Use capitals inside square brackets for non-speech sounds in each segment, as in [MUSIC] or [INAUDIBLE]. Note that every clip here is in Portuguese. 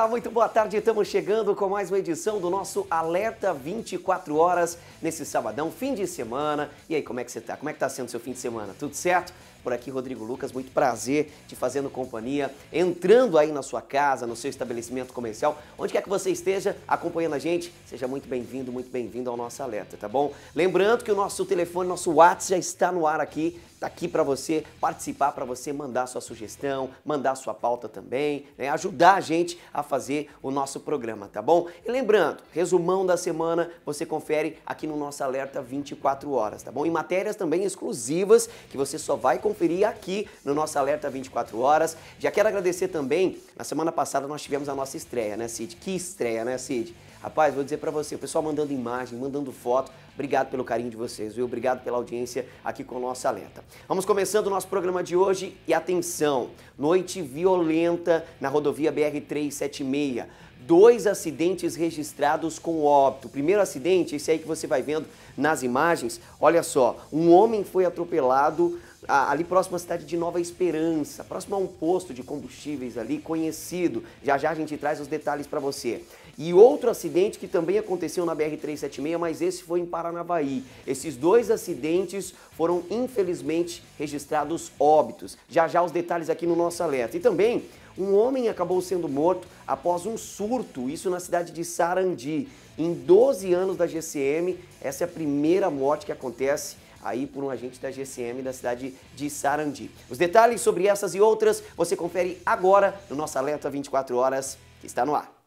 Olá, muito boa tarde. Estamos chegando com mais uma edição do nosso Alerta 24 Horas nesse sabadão, fim de semana. E aí, como é que você está? Como é que está sendo seu fim de semana? Tudo certo? Por aqui, Rodrigo Lucas, muito prazer te fazendo companhia, entrando aí na sua casa, no seu estabelecimento comercial, onde quer que você esteja acompanhando a gente, seja muito bem-vindo, muito bem-vindo ao nosso alerta, tá bom? Lembrando que o nosso telefone, nosso WhatsApp já está no ar aqui, está aqui para você participar, para você mandar sua sugestão, mandar sua pauta também, né? ajudar a gente a fazer o nosso programa, tá bom? E lembrando, resumão da semana você confere aqui no nosso Alerta 24 Horas, tá bom? E matérias também exclusivas que você só vai conferir aqui no nosso Alerta 24 Horas. Já quero agradecer também, na semana passada nós tivemos a nossa estreia, né, Cid? Que estreia, né, Cid? Rapaz, vou dizer para você, o pessoal mandando imagem, mandando foto, obrigado pelo carinho de vocês, viu? Obrigado pela audiência aqui com Nossa Lenta. Vamos começando o nosso programa de hoje e atenção, noite violenta na rodovia BR-376 dois acidentes registrados com óbito. O primeiro acidente, esse aí que você vai vendo nas imagens, olha só, um homem foi atropelado ali próximo à cidade de Nova Esperança, próximo a um posto de combustíveis ali conhecido. Já já a gente traz os detalhes para você. E outro acidente que também aconteceu na BR-376, mas esse foi em Paranavaí. Esses dois acidentes foram, infelizmente, registrados óbitos. Já já os detalhes aqui no nosso alerta. E também um homem acabou sendo morto após um surto, isso na cidade de Sarandi. Em 12 anos da GCM, essa é a primeira morte que acontece aí por um agente da GCM da cidade de Sarandi. Os detalhes sobre essas e outras você confere agora no nosso Alerta 24 Horas, que está no ar.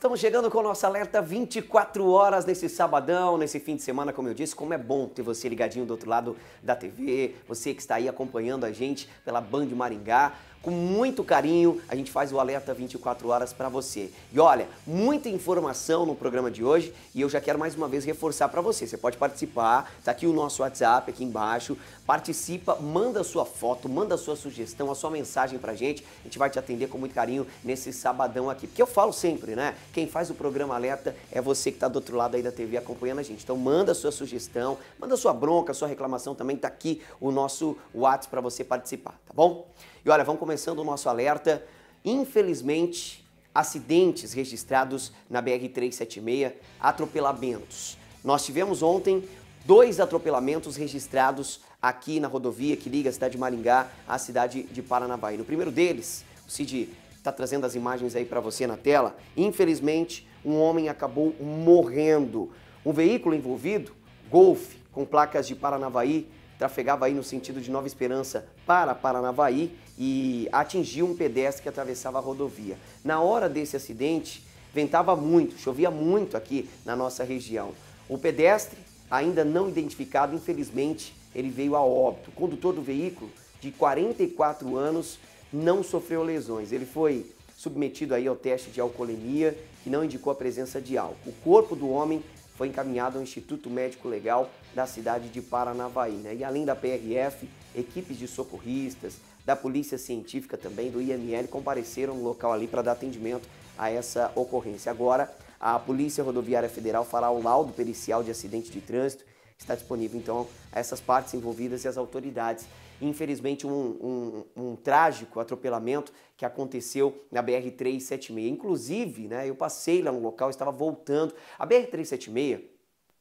Estamos chegando com o nosso alerta 24 horas nesse sabadão, nesse fim de semana, como eu disse, como é bom ter você ligadinho do outro lado da TV, você que está aí acompanhando a gente pela Band Maringá com muito carinho, a gente faz o alerta 24 horas para você. E olha, muita informação no programa de hoje e eu já quero mais uma vez reforçar para você. Você pode participar, tá aqui o nosso WhatsApp aqui embaixo. Participa, manda sua foto, manda sua sugestão, a sua mensagem pra gente. A gente vai te atender com muito carinho nesse sabadão aqui. Porque eu falo sempre, né? Quem faz o programa alerta é você que tá do outro lado aí da TV acompanhando a gente. Então manda sua sugestão, manda sua bronca, sua reclamação também tá aqui o nosso WhatsApp para você participar, tá bom? E olha, vamos começando o nosso alerta. Infelizmente, acidentes registrados na BR-376, atropelamentos. Nós tivemos ontem dois atropelamentos registrados aqui na rodovia que liga a cidade de Maringá à cidade de Paranavaí. No primeiro deles, o Cid está trazendo as imagens aí para você na tela. Infelizmente, um homem acabou morrendo. Um veículo envolvido, Golf, com placas de Paranavaí, trafegava aí no sentido de Nova Esperança para Paranavaí e atingiu um pedestre que atravessava a rodovia. Na hora desse acidente, ventava muito, chovia muito aqui na nossa região. O pedestre, ainda não identificado, infelizmente, ele veio a óbito. O condutor do veículo, de 44 anos, não sofreu lesões. Ele foi submetido aí ao teste de alcoolemia, que não indicou a presença de álcool. O corpo do homem foi encaminhado ao Instituto Médico Legal da cidade de Paranavaí. Né? E além da PRF, equipes de socorristas, da Polícia Científica também, do IML, compareceram no local ali para dar atendimento a essa ocorrência. Agora, a Polícia Rodoviária Federal fará o laudo pericial de acidente de trânsito, está disponível então a essas partes envolvidas e as autoridades. Infelizmente, um, um, um trágico atropelamento que aconteceu na BR-376. Inclusive, né, eu passei lá no local, estava voltando. A BR-376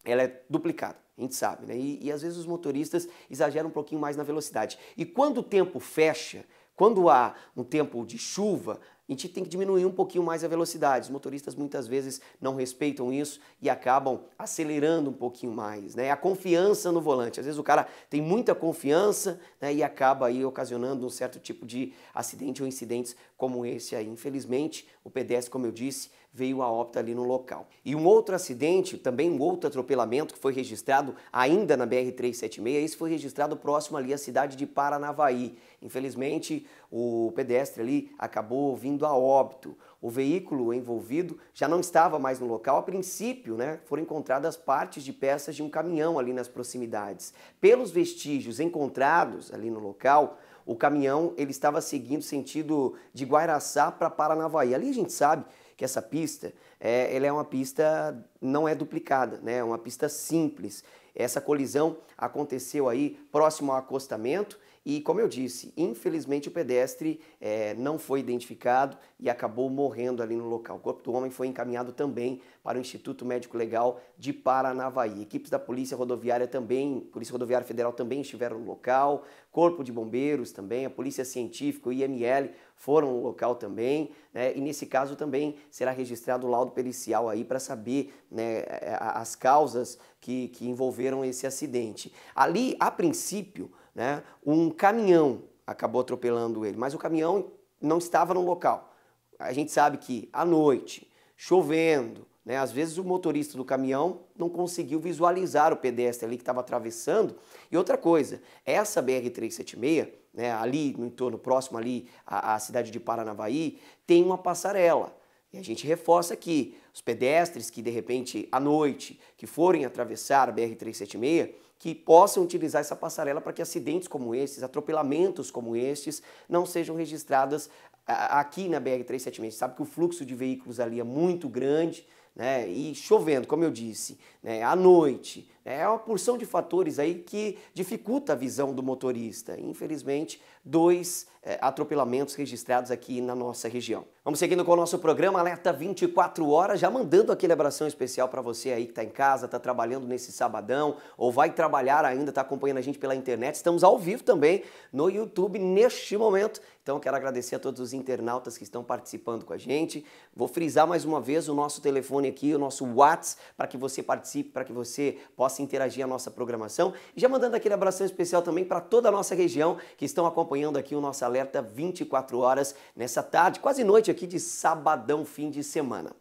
ela é duplicada. A gente sabe, né? E, e às vezes os motoristas exageram um pouquinho mais na velocidade. E quando o tempo fecha, quando há um tempo de chuva, a gente tem que diminuir um pouquinho mais a velocidade. Os motoristas muitas vezes não respeitam isso e acabam acelerando um pouquinho mais. Né? A confiança no volante. Às vezes o cara tem muita confiança né, e acaba aí ocasionando um certo tipo de acidente ou incidentes como esse aí. Infelizmente, o pedestre, como eu disse, veio a óbito ali no local. E um outro acidente, também um outro atropelamento que foi registrado ainda na BR-376, esse foi registrado próximo ali à cidade de Paranavaí. Infelizmente, o pedestre ali acabou vindo a óbito. O veículo envolvido já não estava mais no local. A princípio, né, foram encontradas partes de peças de um caminhão ali nas proximidades. Pelos vestígios encontrados ali no local, o caminhão ele estava seguindo sentido de Guairaçá para Paranavaí. Ali a gente sabe que essa pista é, ela é uma pista não é duplicada, né? é uma pista simples. Essa colisão aconteceu aí próximo ao acostamento e como eu disse, infelizmente o pedestre é, não foi identificado e acabou morrendo ali no local. O corpo do homem foi encaminhado também para o Instituto Médico Legal de Paranavaí. Equipes da Polícia Rodoviária também, Polícia Rodoviária Federal também estiveram no local, Corpo de Bombeiros também, a Polícia Científica, o IML foram no local também, né? e nesse caso também será registrado o laudo pericial aí para saber né, as causas que, que envolveram esse acidente. Ali, a princípio, né? um caminhão acabou atropelando ele, mas o caminhão não estava no local. A gente sabe que à noite, chovendo, né? às vezes o motorista do caminhão não conseguiu visualizar o pedestre ali que estava atravessando. E outra coisa, essa BR-376, né? ali no entorno próximo ali à, à cidade de Paranavaí, tem uma passarela. E a gente reforça aqui, os pedestres que de repente à noite que forem atravessar a BR-376, que possam utilizar essa passarela para que acidentes como esses, atropelamentos como estes, não sejam registrados aqui na BR-376. A gente sabe que o fluxo de veículos ali é muito grande, né? E chovendo, como eu disse, né? à noite, é uma porção de fatores aí que dificulta a visão do motorista. Infelizmente, dois é, atropelamentos registrados aqui na nossa região. Vamos seguindo com o nosso programa Alerta 24 Horas, já mandando aquele abração especial para você aí que está em casa, está trabalhando nesse sabadão ou vai trabalhar ainda, está acompanhando a gente pela internet. Estamos ao vivo também no YouTube neste momento. Então, quero agradecer a todos os internautas que estão participando com a gente. Vou frisar mais uma vez o nosso telefone aqui, o nosso WhatsApp, para que você participe, para que você possa possa interagir a nossa programação. E já mandando aquele abração especial também para toda a nossa região que estão acompanhando aqui o nosso alerta 24 horas nessa tarde, quase noite aqui de sabadão, fim de semana.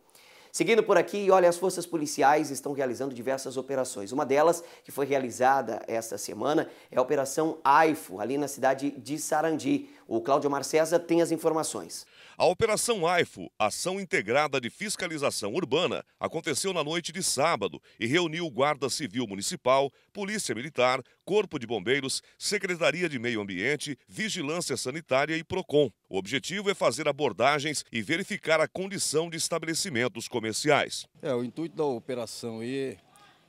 Seguindo por aqui, olha, as forças policiais estão realizando diversas operações. Uma delas, que foi realizada esta semana, é a Operação AIFO, ali na cidade de Sarandi. O Cláudio Marcesa tem as informações. A Operação AIFO, Ação Integrada de Fiscalização Urbana, aconteceu na noite de sábado e reuniu Guarda Civil Municipal, Polícia Militar, Corpo de Bombeiros, Secretaria de Meio Ambiente, Vigilância Sanitária e PROCON. O objetivo é fazer abordagens e verificar a condição de estabelecimentos comerciais. É, o intuito da operação aí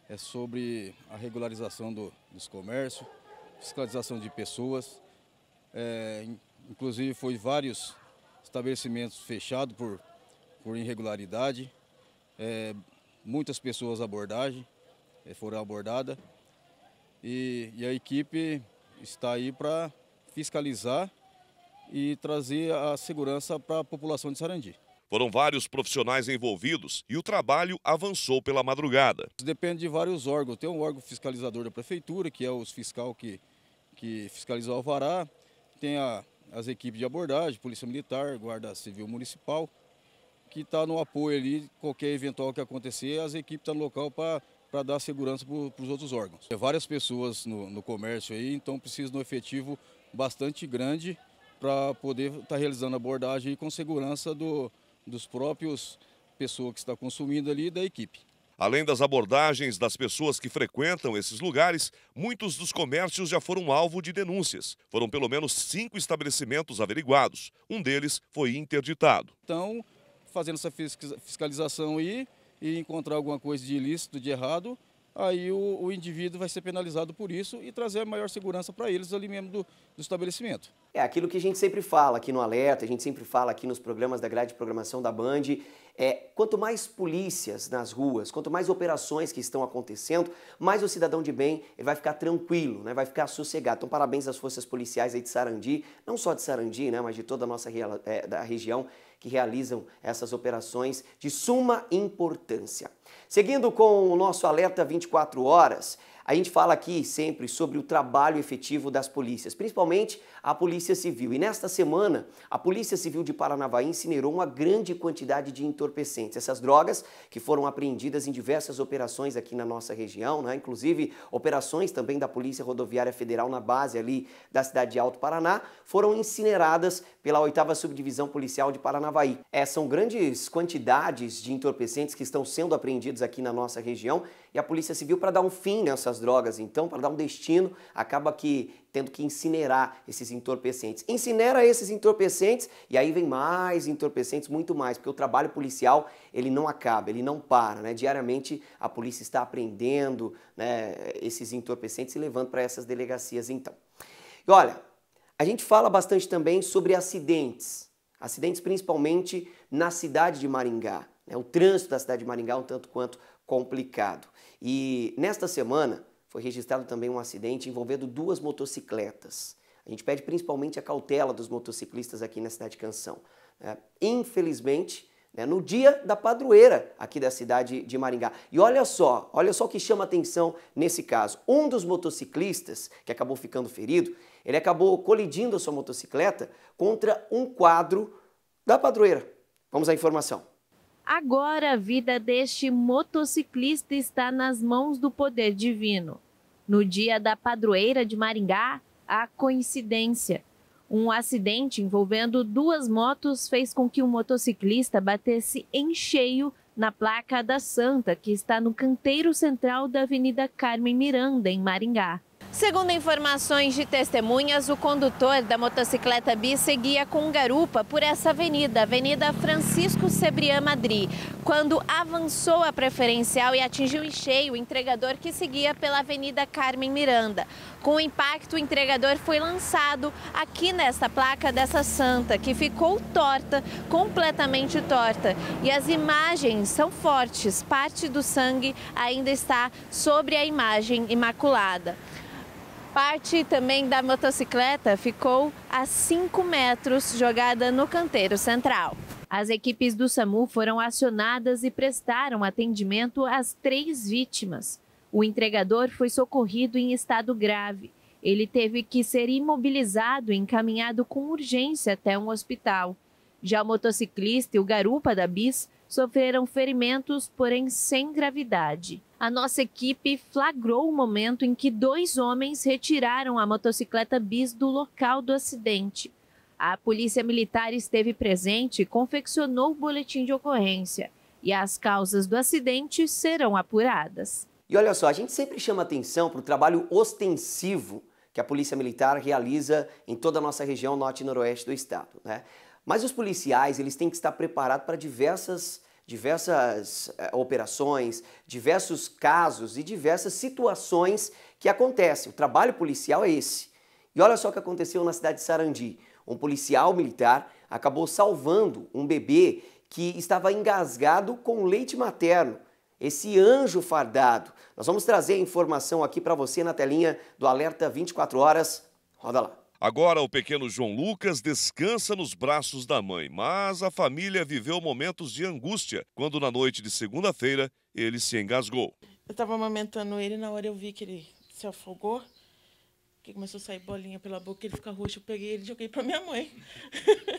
é sobre a regularização do, dos comércios, fiscalização de pessoas, é, inclusive foi vários estabelecimentos fechados por, por irregularidade, é, muitas pessoas abordagem, é, foram abordadas. E, e a equipe está aí para fiscalizar e trazer a segurança para a população de Sarandi. Foram vários profissionais envolvidos e o trabalho avançou pela madrugada. Depende de vários órgãos. Tem um órgão fiscalizador da prefeitura, que é o fiscal que, que fiscaliza o alvará. Tem a, as equipes de abordagem, Polícia Militar, Guarda Civil Municipal, que está no apoio ali, qualquer eventual que acontecer, as equipes estão tá no local para dar segurança para os outros órgãos. Tem é várias pessoas no, no, comércio aí, então precisa de um efetivo bastante grande para poder estar tá realizando a abordagem com segurança do, dos próprios pessoas que está consumindo ali e da equipe. Além das abordagens das pessoas que frequentam esses lugares, muitos dos comércios já foram alvo de denúncias. Foram pelo menos cinco estabelecimentos averiguados. Um deles foi interditado. Então, fazendo essa fiscalização aí e encontrar alguma coisa de ilícito, de errado, aí o, o, indivíduo vai ser penalizado por isso e trazer maior segurança para eles ali mesmo do, do, estabelecimento. É aquilo que a gente sempre fala aqui no Alerta, a gente sempre fala aqui nos programas da grade de programação da Band, é quanto mais polícias nas ruas, quanto mais operações que estão acontecendo, mais o cidadão de bem vai ficar tranquilo, né? vai ficar sossegado. Então parabéns às forças policiais aí de Sarandi, não só de Sarandi, né? mas de toda a nossa é, da região, que realizam essas operações de suma importância. Seguindo com o nosso alerta 24 horas, a gente fala aqui sempre sobre o trabalho efetivo das polícias, principalmente a Polícia Civil. E nesta semana, a Polícia Civil de Paranavaí incinerou uma grande quantidade de entorpecentes. Essas drogas que foram apreendidas em diversas operações aqui na nossa região, né? inclusive operações também da Polícia Rodoviária Federal na base ali da cidade de Alto Paraná, foram incineradas pela 8 Subdivisão Policial de Paranavaí. É, são grandes quantidades de entorpecentes que estão sendo apreendidos aqui na nossa região e a Polícia Civil, para dar um fim nessas drogas, então, para dar um destino, acaba que tendo que incinerar esses entorpecentes. Incinera esses entorpecentes e aí vem mais entorpecentes, muito mais, porque o trabalho policial ele não acaba, ele não para, né? Diariamente a polícia está apreendendo né, esses entorpecentes e levando para essas delegacias, então. E olha, a gente fala bastante também sobre acidentes, acidentes principalmente na cidade de Maringá. Né? O trânsito da cidade de Maringá, um tanto quanto complicado. E nesta semana foi registrado também um acidente envolvendo duas motocicletas. A gente pede principalmente a cautela dos motociclistas aqui na cidade de Canção. É, infelizmente, né, no dia da padroeira aqui da cidade de Maringá. E olha só, olha só o que chama atenção nesse caso. Um dos motociclistas que acabou ficando ferido, ele acabou colidindo a sua motocicleta contra um quadro da padroeira. Vamos à informação. Agora a vida deste motociclista está nas mãos do poder divino. No dia da padroeira de Maringá, há coincidência. Um acidente envolvendo duas motos fez com que o um motociclista batesse em cheio na placa da Santa, que está no canteiro central da Avenida Carmen Miranda, em Maringá. Segundo informações de testemunhas, o condutor da motocicleta B seguia com garupa por essa avenida, Avenida Francisco Sebrián Madrid, quando avançou a preferencial e atingiu em cheio o entregador que seguia pela Avenida Carmen Miranda. Com o impacto, o entregador foi lançado aqui nesta placa dessa santa, que ficou torta, completamente torta. E as imagens são fortes, parte do sangue ainda está sobre a imagem imaculada. Parte também da motocicleta ficou a 5 metros jogada no canteiro central. As equipes do SAMU foram acionadas e prestaram atendimento às três vítimas. O entregador foi socorrido em estado grave. Ele teve que ser imobilizado e encaminhado com urgência até um hospital. Já o motociclista e o garupa da bis sofreram ferimentos, porém sem gravidade a nossa equipe flagrou o momento em que dois homens retiraram a motocicleta bis do local do acidente. A polícia militar esteve presente e confeccionou o boletim de ocorrência. E as causas do acidente serão apuradas. E olha só, a gente sempre chama atenção para o trabalho ostensivo que a Polícia Militar realiza em toda a nossa região norte e noroeste do estado. Né? Mas os policiais eles têm que estar preparados para diversas diversas eh, operações, diversos casos e diversas situações que acontecem. O trabalho policial é esse. E olha só o que aconteceu na cidade de Sarandi. Um policial militar acabou salvando um bebê que estava engasgado com leite materno. Esse anjo fardado. Nós vamos trazer a informação aqui para você na telinha do Alerta 24 Horas. Roda lá. Agora o pequeno João Lucas descansa nos braços da mãe, mas a família viveu momentos de angústia quando, na noite de segunda-feira, ele se engasgou. Eu estava amamentando ele, na hora eu vi que ele se afogou, que começou a sair bolinha pela boca, ele fica roxo. Eu peguei ele e joguei para minha mãe.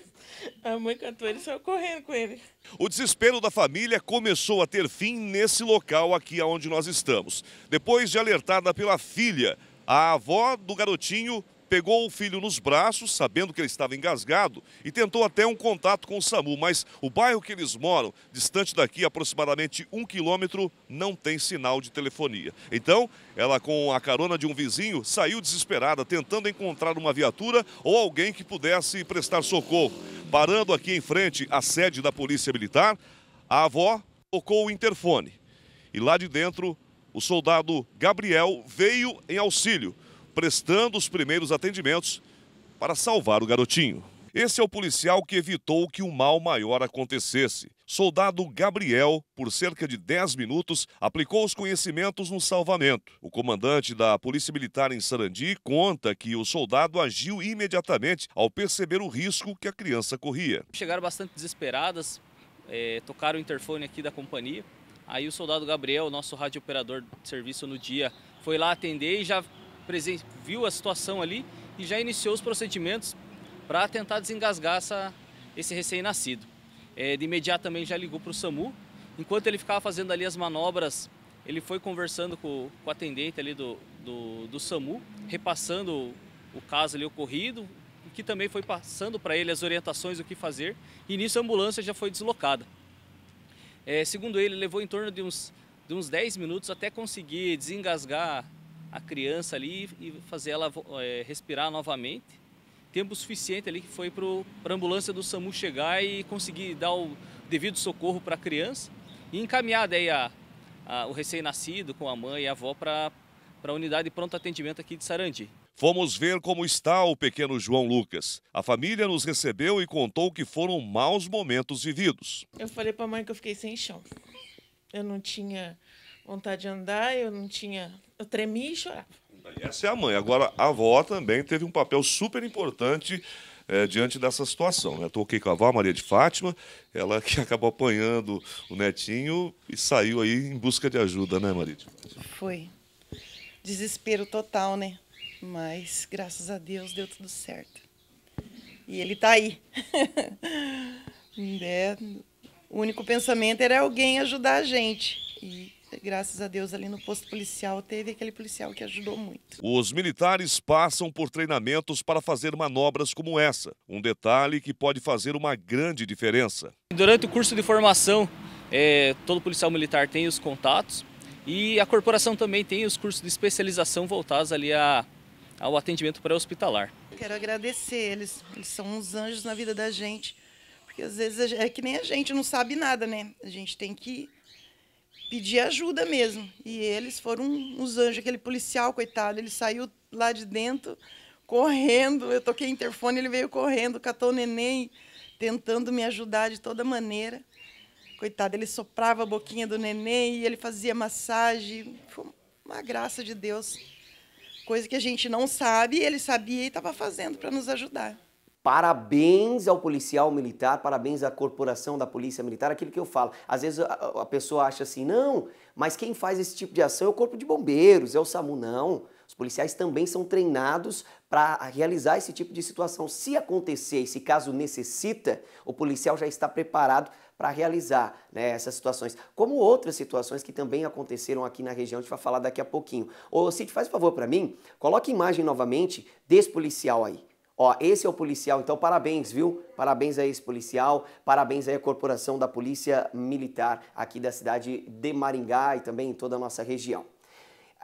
[LAUGHS] a mãe cantou ele saiu correndo com ele. O desespero da família começou a ter fim nesse local aqui onde nós estamos. Depois de alertada pela filha, a avó do garotinho pegou o filho nos braços, sabendo que ele estava engasgado, e tentou até um contato com o SAMU, mas o bairro que eles moram, distante daqui aproximadamente um quilômetro, não tem sinal de telefonia. Então, ela, com a carona de um vizinho, saiu desesperada, tentando encontrar uma viatura ou alguém que pudesse prestar socorro. Parando aqui em frente à sede da Polícia Militar, a avó tocou o interfone. E lá de dentro, o soldado Gabriel veio em auxílio prestando os primeiros atendimentos para salvar o garotinho. Esse é o policial que evitou que o mal maior acontecesse. Soldado Gabriel, por cerca de 10 minutos, aplicou os conhecimentos no salvamento. O comandante da Polícia Militar em Sarandi conta que o soldado agiu imediatamente ao perceber o risco que a criança corria. Chegaram bastante desesperadas, é, tocaram o interfone aqui da companhia. Aí o soldado Gabriel, nosso rádio operador de serviço no dia, foi lá atender e já viu a situação ali e já iniciou os procedimentos para tentar desengasgar essa, esse recém-nascido. É, de imediato também já ligou para o SAMU. Enquanto ele ficava fazendo ali as manobras, ele foi conversando com, com o atendente ali do, do, do SAMU, repassando o, o caso ali ocorrido, que também foi passando para ele as orientações do que fazer, e nisso a ambulância já foi deslocada. É, segundo ele, levou em torno de uns, de uns 10 minutos até conseguir desengasgar a criança ali e fazer ela é, respirar novamente. Tempo suficiente ali que foi para a ambulância do SAMU chegar e conseguir dar o devido socorro para a criança e encaminhar daí a, a o recém-nascido com a mãe e a avó para a unidade de pronto atendimento aqui de Sarandi. Fomos ver como está o pequeno João Lucas. A família nos recebeu e contou que foram maus momentos vividos. Eu falei para a mãe que eu fiquei sem chão. Eu não tinha vontade de andar, eu não tinha. Eu tremia e chorava. Essa é a mãe. Agora, a avó também teve um papel super importante é, diante dessa situação. Eu né? Toquei com a avó, Maria de Fátima, ela que [LAUGHS] acabou apanhando o netinho e saiu aí em busca de ajuda, né, Maria de Fátima? Foi. Desespero total, né? Mas, graças a Deus, deu tudo certo. E ele está aí. [LAUGHS] é, o único pensamento era alguém ajudar a gente. E graças a Deus, ali no posto policial, teve aquele policial que ajudou muito. Os militares passam por treinamentos para fazer manobras como essa. Um detalhe que pode fazer uma grande diferença. Durante o curso de formação, é, todo policial militar tem os contatos e a corporação também tem os cursos de especialização voltados ali a, ao atendimento pré-hospitalar. Quero agradecer eles, eles são uns anjos na vida da gente, porque às vezes é que nem a gente não sabe nada, né? A gente tem que pedir ajuda mesmo. E eles foram uns anjos. Aquele policial, coitado, ele saiu lá de dentro correndo. Eu toquei interfone, ele veio correndo, catou o neném, tentando me ajudar de toda maneira. Coitado, ele soprava a boquinha do neném e ele fazia massagem. Foi uma graça de Deus. Coisa que a gente não sabe, ele sabia e estava fazendo para nos ajudar. Parabéns ao policial militar, parabéns à corporação da polícia militar, aquilo que eu falo. Às vezes a, pessoa acha assim, não, mas quem faz esse tipo de ação é o corpo de bombeiros, é o SAMU, não. Os policiais também são treinados para realizar esse tipo de situação. Se acontecer, se caso necessita, o policial já está preparado para realizar né, essas situações, como outras situações que também aconteceram aqui na região, a gente vai falar daqui a pouquinho. Ô Cid, faz um favor para mim, coloque a imagem novamente desse policial aí. Ó, esse é o policial, então parabéns, viu? Parabéns a esse policial, parabéns aí à corporação da Polícia Militar aqui da cidade de Maringá e também em toda a nossa região.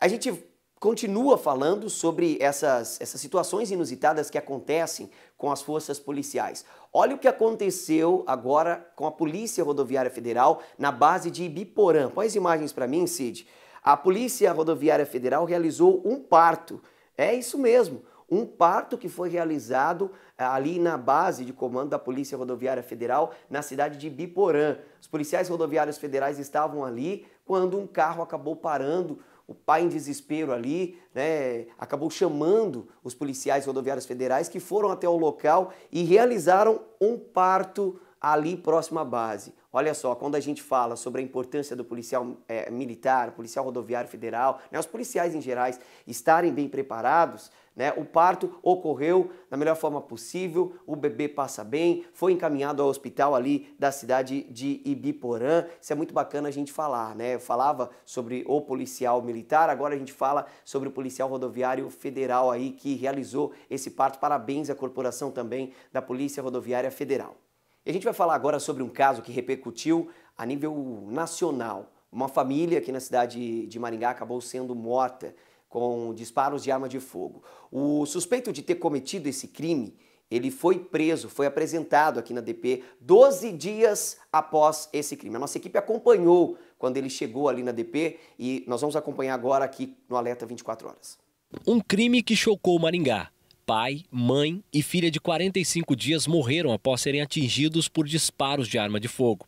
A gente continua falando sobre essas, essas situações inusitadas que acontecem com as forças policiais. Olha o que aconteceu agora com a Polícia Rodoviária Federal na base de Ibiporã. Põe as imagens para mim, Cid. A Polícia Rodoviária Federal realizou um parto. É isso mesmo um parto que foi realizado eh, ali na base de comando da Polícia Rodoviária Federal, na cidade de Biporã. Os policiais rodoviários federais estavam ali quando um carro acabou parando. O pai em desespero ali, né, acabou chamando os policiais rodoviários federais que foram até o local e realizaram um parto ali próximo à base. Olha só, quando a gente fala sobre a importância do policial é, militar, policial rodoviário federal, né, os policiais em gerais estarem bem preparados, né? O parto ocorreu da melhor forma possível, o bebê passa bem, foi encaminhado ao hospital ali da cidade de Ibiporã. Isso é muito bacana a gente falar, né? Eu falava sobre o policial militar, agora a gente fala sobre o policial rodoviário federal aí que realizou esse parto. Parabéns à corporação também da Polícia Rodoviária Federal. E a gente vai falar agora sobre um caso que repercutiu a nível nacional. Uma família aqui na cidade de Maringá acabou sendo morta com disparos de arma de fogo. O suspeito de ter cometido esse crime, ele foi preso, foi apresentado aqui na DP 12 dias após esse crime. A nossa equipe acompanhou quando ele chegou ali na DP e nós vamos acompanhar agora aqui no Alerta 24 Horas. Um crime que chocou Maringá. Pai, mãe e filha de 45 dias morreram após serem atingidos por disparos de arma de fogo.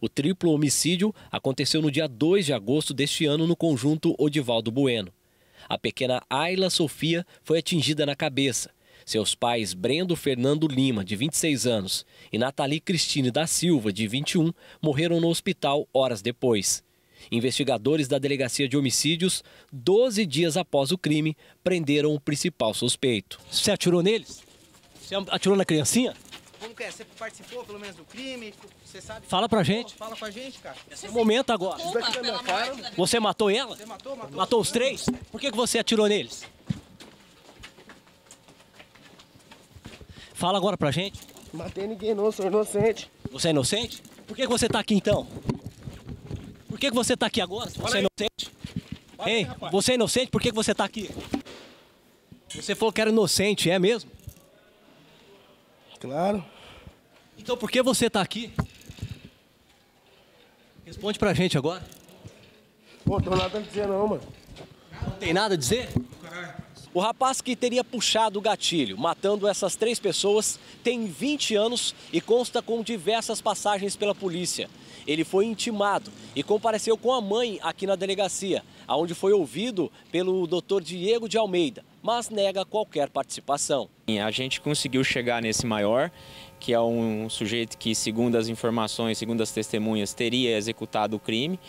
O triplo homicídio aconteceu no dia 2 de agosto deste ano no conjunto Odivaldo Bueno a pequena Ayla Sofia foi atingida na cabeça. Seus pais, Brendo Fernando Lima, de 26 anos, e Nathalie Cristine da Silva, de 21, morreram no hospital horas depois. Investigadores da Delegacia de Homicídios, 12 dias após o crime, prenderam o principal suspeito. Você atirou neles? Você atirou na criancinha? Como que é? Você participou pelo menos do crime? Você sabe? Fala pra gente. Fala pra gente, cara. é o momento agora. Você matou ela? Você matou, matou. Matou os três? Por que, que você atirou neles? Fala agora pra gente. Matei ninguém não, sou inocente. Você é inocente? Por que, que você tá aqui então? Por que, que você tá aqui agora? Você é inocente? Aí, Ei, você é inocente? Por que, que você tá aqui? Você falou que era inocente, é mesmo? Claro. Então por que você está aqui? Responde pra gente agora. Pô, tem nada a dizer não, mano. Não tem nada a dizer? O rapaz que teria puxado o gatilho, matando essas três pessoas, tem 20 anos e consta com diversas passagens pela polícia. Ele foi intimado e compareceu com a mãe aqui na delegacia, aonde foi ouvido pelo Dr. Diego de Almeida, mas nega qualquer participação. A gente conseguiu chegar nesse maior que é um sujeito que, segundo as informações, segundo as testemunhas, teria executado o crime.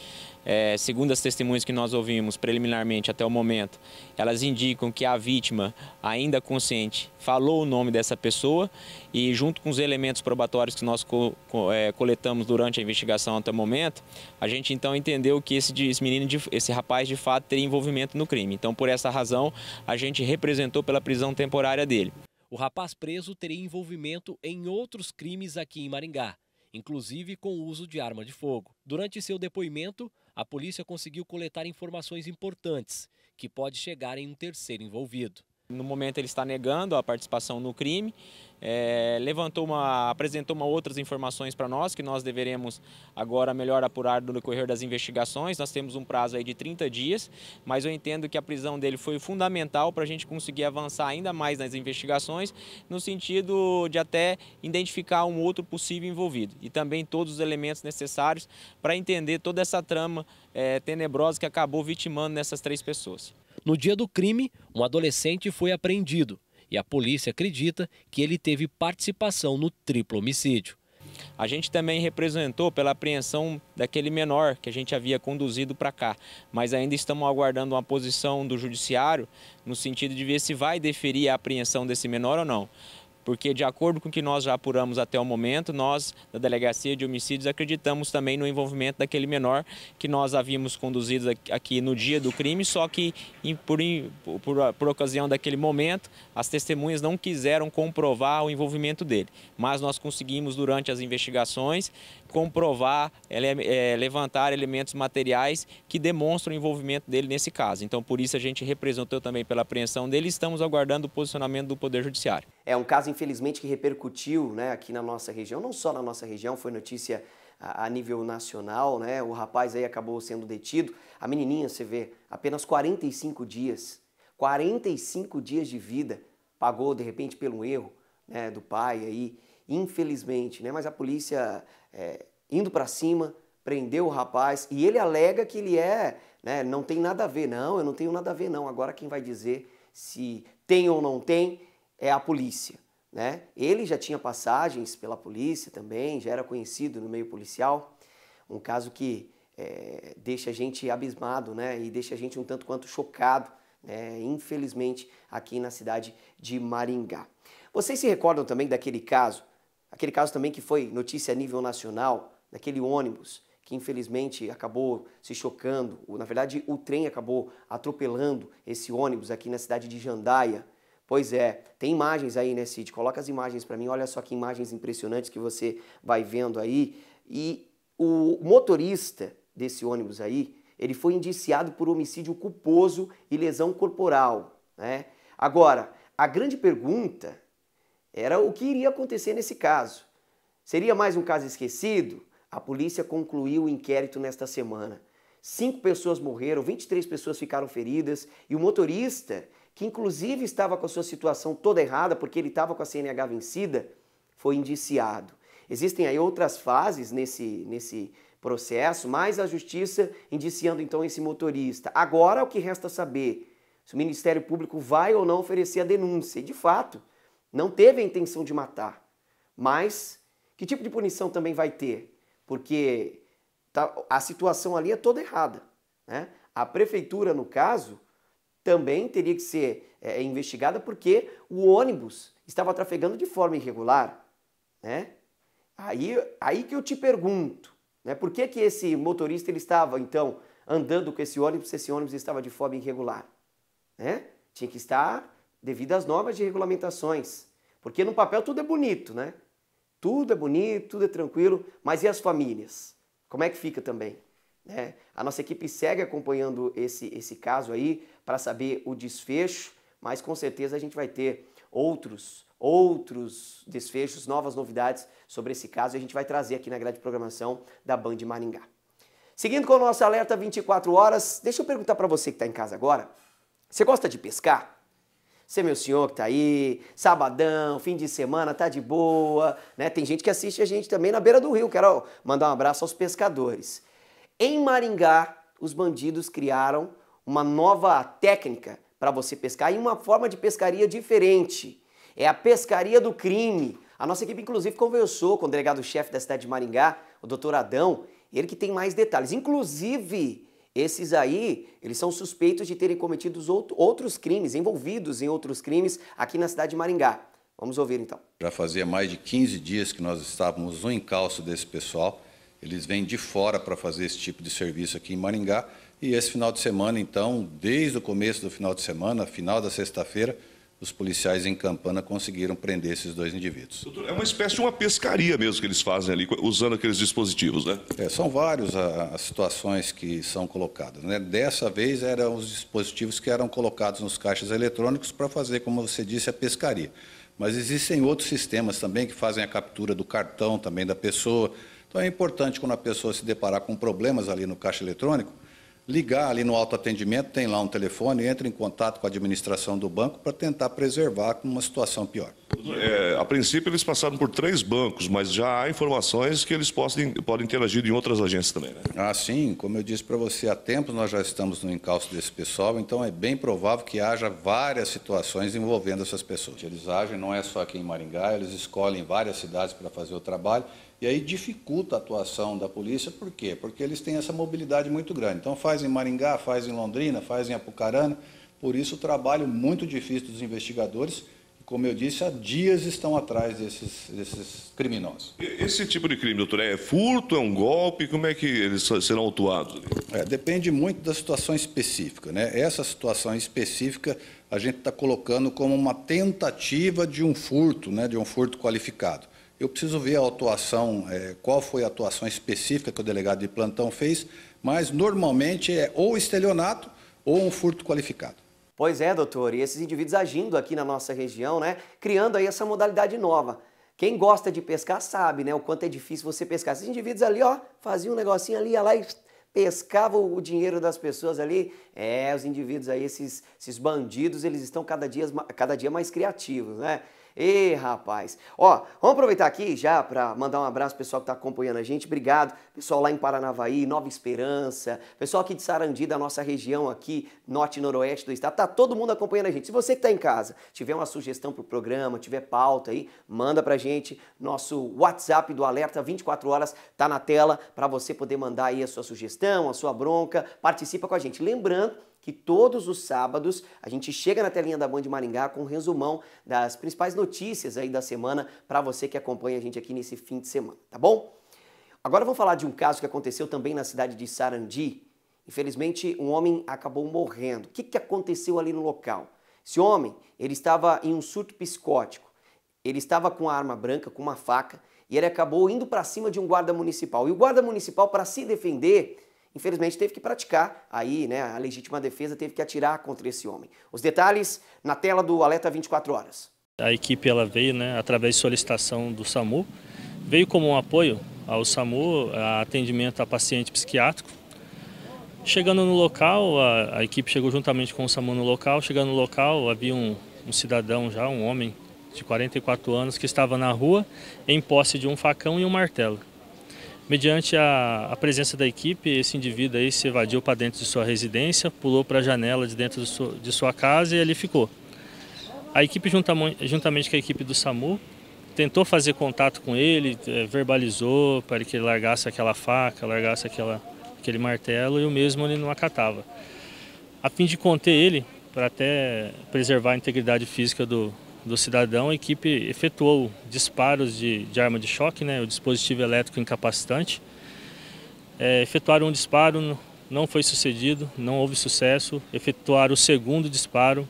É, segundo as testemunhas que nós ouvimos preliminarmente até o momento, elas indicam que a vítima, ainda consciente, falou o nome dessa pessoa e, junto com os elementos probatórios que nós co co é, coletamos durante a investigação até o momento, a gente então entendeu que esse, esse menino, de, esse rapaz, de fato, teria envolvimento no crime. Então, por essa razão, a gente representou pela prisão temporária dele. O rapaz preso teria envolvimento em outros crimes aqui em Maringá, inclusive com o uso de arma de fogo. Durante seu depoimento, a polícia conseguiu coletar informações importantes que pode chegar em um terceiro envolvido. No momento ele está negando a participação no crime, é, levantou uma, apresentou uma outras informações para nós que nós deveremos agora melhor apurar no decorrer das investigações. Nós temos um prazo aí de 30 dias, mas eu entendo que a prisão dele foi fundamental para a gente conseguir avançar ainda mais nas investigações, no sentido de até identificar um outro possível envolvido e também todos os elementos necessários para entender toda essa trama é, tenebrosa que acabou vitimando nessas três pessoas. No dia do crime, um adolescente foi apreendido e a polícia acredita que ele teve participação no triplo homicídio. A gente também representou pela apreensão daquele menor que a gente havia conduzido para cá, mas ainda estamos aguardando uma posição do judiciário no sentido de ver se vai deferir a apreensão desse menor ou não porque de acordo com o que nós já apuramos até o momento, nós da Delegacia de Homicídios acreditamos também no envolvimento daquele menor que nós havíamos conduzido aqui no dia do crime, só que por, por, por ocasião daquele momento as testemunhas não quiseram comprovar o envolvimento dele, mas nós conseguimos, durante as investigações, comprovar, é, levantar elementos materiais que demonstram o envolvimento dele nesse caso. Então, por isso, a gente representou também pela apreensão dele e estamos aguardando o posicionamento do Poder Judiciário. É um caso, infelizmente, que repercutiu né, aqui na nossa região, não só na nossa região, foi notícia a nível nacional, né? O rapaz aí acabou sendo detido. A menininha, você vê, apenas 45 dias 45 dias de vida, pagou de repente pelo erro né, do pai aí, infelizmente, né? Mas a polícia é, indo para cima prendeu o rapaz e ele alega que ele é, né, não tem nada a ver, não, eu não tenho nada a ver, não. Agora quem vai dizer se tem ou não tem é a polícia, né? Ele já tinha passagens pela polícia também, já era conhecido no meio policial, um caso que é, deixa a gente abismado, né? E deixa a gente um tanto quanto chocado é, infelizmente, aqui na cidade de Maringá. Vocês se recordam também daquele caso, aquele caso também que foi notícia a nível nacional, daquele ônibus que infelizmente acabou se chocando, na verdade o trem acabou atropelando esse ônibus aqui na cidade de Jandaia. Pois é, tem imagens aí, né, Cid? Coloca as imagens para mim, olha só que imagens impressionantes que você vai vendo aí. E o motorista desse ônibus aí, ele foi indiciado por homicídio culposo e lesão corporal. Né? Agora, a grande pergunta era o que iria acontecer nesse caso. Seria mais um caso esquecido? A polícia concluiu o inquérito nesta semana. Cinco pessoas morreram, 23 pessoas ficaram feridas e o motorista, que inclusive estava com a sua situação toda errada porque ele estava com a CNH vencida, foi indiciado. Existem aí outras fases nesse, nesse, processo, mais a justiça indiciando então esse motorista. Agora o que resta saber se o Ministério Público vai ou não oferecer a denúncia. E de fato, não teve a intenção de matar. Mas que tipo de punição também vai ter? Porque tá, a situação ali é toda errada. Né? A prefeitura, no caso, também teria que ser é, investigada porque o ônibus estava trafegando de forma irregular. Né? Aí, aí que eu te pergunto: né? Por que, que esse motorista ele estava, então, andando com esse ônibus se esse ônibus estava de forma irregular? Né? Tinha que estar devido às normas de regulamentações. Porque no papel tudo é bonito, né? Tudo é bonito, tudo é tranquilo, mas e as famílias? Como é que fica também? Né? A nossa equipe segue acompanhando esse, esse caso aí para saber o desfecho, mas com certeza a gente vai ter outros outros desfechos, novas novidades sobre esse caso a gente vai trazer aqui na grade de programação da Band Maringá. Seguindo com o nosso alerta 24 horas, deixa eu perguntar para você que está em casa agora, você gosta de pescar? Você, meu senhor, que tá aí, sabadão, fim de semana, tá de boa, né? Tem gente que assiste a gente também na beira do rio. Quero mandar um abraço aos pescadores. Em Maringá, os bandidos criaram uma nova técnica para você pescar e uma forma de pescaria diferente é a pescaria do crime. A nossa equipe, inclusive, conversou com o delegado-chefe da cidade de Maringá, o doutor Adão, ele que tem mais detalhes. Inclusive, esses aí, eles são suspeitos de terem cometido outros crimes, envolvidos em outros crimes aqui na cidade de Maringá. Vamos ouvir então. Já fazia mais de 15 dias que nós estávamos no encalço desse pessoal. Eles vêm de fora para fazer esse tipo de serviço aqui em Maringá. E esse final de semana, então, desde o começo do final de semana, final da sexta-feira, os policiais em Campana conseguiram prender esses dois indivíduos. é uma espécie de uma pescaria mesmo que eles fazem ali, usando aqueles dispositivos, né? É, são várias as situações que são colocadas. Né? Dessa vez eram os dispositivos que eram colocados nos caixas eletrônicos para fazer, como você disse, a pescaria. Mas existem outros sistemas também que fazem a captura do cartão também da pessoa. Então é importante quando a pessoa se deparar com problemas ali no caixa eletrônico, ligar ali no autoatendimento, tem lá um telefone, entra em contato com a administração do banco para tentar preservar uma situação pior. É, a princípio eles passaram por três bancos, mas já há informações que eles possam, podem interagir em outras agências também, né? Ah, sim. Como eu disse para você, há tempos nós já estamos no encalço desse pessoal, então é bem provável que haja várias situações envolvendo essas pessoas. Eles agem não é só aqui em Maringá, eles escolhem várias cidades para fazer o trabalho e aí dificulta a atuação da polícia, por quê? Porque eles têm essa mobilidade muito grande. Então faz em Maringá, faz em Londrina, faz em Apucarana. Por isso o trabalho muito difícil dos investigadores. Como eu disse, há dias estão atrás desses, desses criminosos. Esse tipo de crime, doutor, é furto, é um golpe? Como é que eles serão autuados? É, depende muito da situação específica. Né? Essa situação específica a gente está colocando como uma tentativa de um furto, né? de um furto qualificado. Eu preciso ver a atuação, é, qual foi a atuação específica que o delegado de plantão fez, mas normalmente é ou estelionato ou um furto qualificado. Pois é, doutor, e esses indivíduos agindo aqui na nossa região, né, criando aí essa modalidade nova. Quem gosta de pescar sabe, né, o quanto é difícil você pescar. Esses indivíduos ali, ó, faziam um negocinho ali, ia lá e pescava o dinheiro das pessoas ali. É, os indivíduos aí, esses, esses bandidos, eles estão cada dia, cada dia mais criativos, né? Ei, rapaz. Ó, vamos aproveitar aqui já para mandar um abraço pro pessoal que está acompanhando a gente. Obrigado. Pessoal lá em Paranavaí, Nova Esperança, pessoal aqui de Sarandi, da nossa região aqui, norte e noroeste do estado. Tá todo mundo acompanhando a gente. Se você que está em casa tiver uma sugestão pro programa, tiver pauta aí, manda pra gente. Nosso WhatsApp do Alerta 24 horas tá na tela para você poder mandar aí a sua sugestão, a sua bronca. Participa com a gente. Lembrando que todos os sábados a gente chega na telinha da Band Maringá com um resumão das principais notícias aí da semana para você que acompanha a gente aqui nesse fim de semana, tá bom? Agora vamos falar de um caso que aconteceu também na cidade de Sarandi. Infelizmente, um homem acabou morrendo. O que, que aconteceu ali no local? Esse homem, ele estava em um surto psicótico. Ele estava com a arma branca, com uma faca, e ele acabou indo para cima de um guarda municipal. E o guarda municipal, para se defender, infelizmente teve que praticar aí, né, a legítima defesa teve que atirar contra esse homem. Os detalhes na tela do Alerta 24 Horas. A equipe ela veio, né, através de solicitação do SAMU, veio como um apoio ao SAMU, a atendimento a paciente psiquiátrico. Chegando no local, a, a, equipe chegou juntamente com o SAMU no local. Chegando no local, havia um, um cidadão já, um homem de 44 anos, que estava na rua em posse de um facão e um martelo. Mediante a, a, presença da equipe, esse indivíduo aí se evadiu para dentro de sua residência, pulou para a janela de dentro de sua, de sua, casa e ali ficou. A equipe, juntamente, com a equipe do SAMU, tentou fazer contato com ele, eh, verbalizou para que ele largasse aquela faca, largasse aquela, aquele martelo e o mesmo ele não acatava. A fim de conter ele, para até preservar a integridade física do, do cidadão, a equipe efetuou disparos de, de arma de choque, né, o dispositivo elétrico incapacitante. É, efetuaram um disparo, não foi sucedido, não houve sucesso. Efetuaram o segundo disparo,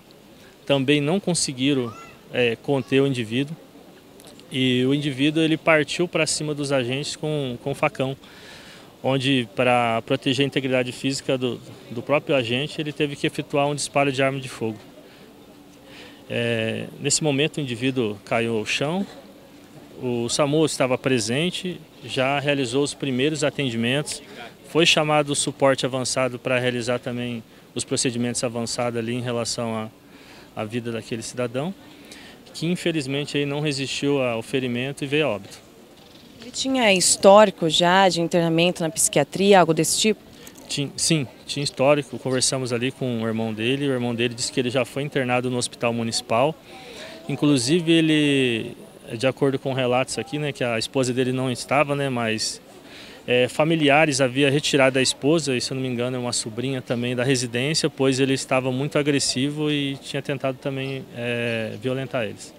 também não conseguiram é, conter o indivíduo. E o indivíduo ele partiu para cima dos agentes com, com facão, onde para proteger a integridade física do, do próprio agente ele teve que efetuar um disparo de arma de fogo. É, nesse momento o indivíduo caiu ao chão, o SAMU estava presente, já realizou os primeiros atendimentos, foi chamado o suporte avançado para realizar também os procedimentos avançados ali em relação à, à vida daquele cidadão, que infelizmente aí não resistiu ao ferimento e veio a óbito. Ele tinha histórico já de internamento na psiquiatria, algo desse tipo? Tinha, sim, tinha histórico. Conversamos ali com o irmão dele. O irmão dele disse que ele já foi internado no hospital municipal. Inclusive, ele, de acordo com relatos aqui, né, que a esposa dele não estava, né, mas é, familiares havia retirado a esposa, e se eu não me engano é uma sobrinha também da residência, pois ele estava muito agressivo e tinha tentado também é, violentar eles.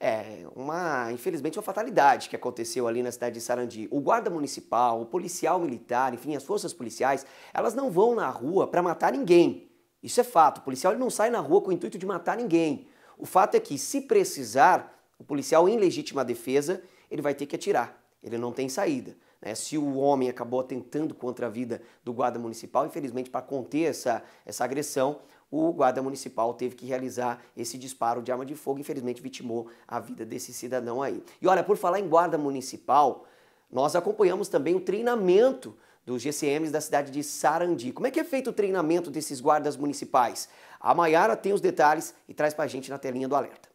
É, uma, infelizmente, uma fatalidade que aconteceu ali na cidade de Sarandi. O guarda municipal, o policial militar, enfim, as forças policiais, elas não vão na rua para matar ninguém. Isso é fato. O policial não sai na rua com o intuito de matar ninguém. O fato é que, se precisar, o policial em legítima defesa, ele vai ter que atirar. Ele não tem saída. Né? Se o homem acabou atentando contra a vida do guarda municipal, infelizmente, para conter essa, essa agressão, o guarda municipal teve que realizar esse disparo de arma de fogo, infelizmente vitimou a vida desse cidadão aí. E olha, por falar em guarda municipal, nós acompanhamos também o treinamento dos GCMs da cidade de Sarandi. Como é que é feito o treinamento desses guardas municipais? A Maiara tem os detalhes e traz para a gente na telinha do alerta.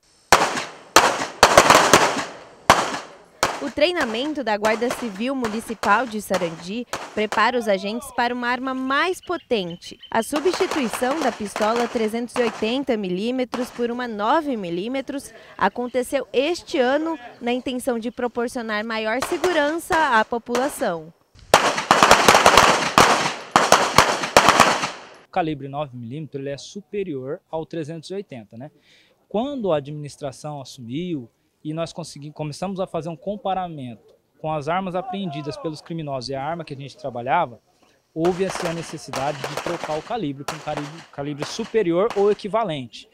treinamento da Guarda Civil Municipal de Sarandi prepara os agentes para uma arma mais potente, a substituição da pistola 380mm por uma 9mm aconteceu este ano na intenção de proporcionar maior segurança à população. O calibre 9mm ele é superior ao 380, né? Quando a administração assumiu e nós conseguimos, começamos a fazer um comparamento com as armas apreendidas pelos criminosos e a arma que a gente trabalhava, houve assim a necessidade de trocar o calibre com um calibre, calibre superior ou equivalente.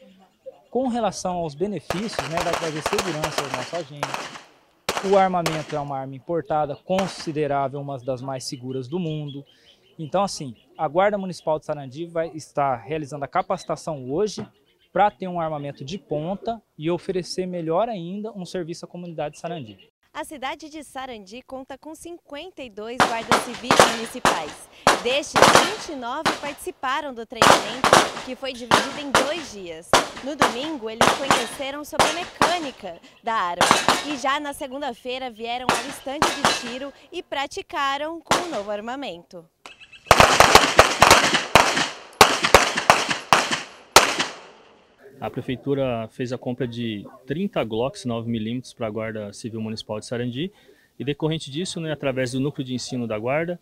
Com relação aos benefícios, né, vai trazer segurança ao nosso agente. O armamento é uma arma importada, considerável, uma das mais seguras do mundo. Então, assim, a Guarda Municipal de Sarandi vai estar realizando a capacitação hoje para ter um armamento de ponta e oferecer melhor ainda um serviço à comunidade de sarandi. A cidade de Sarandi conta com 52 guardas civis municipais. Destes, 29 participaram do treinamento, que foi dividido em dois dias. No domingo, eles conheceram sobre a mecânica da arma. E já na segunda-feira, vieram ao estande de tiro e praticaram com o novo armamento. A prefeitura fez a compra de 30 Glocks 9mm para a Guarda Civil Municipal de Sarandi e decorrente disso, né, através do núcleo de ensino da Guarda,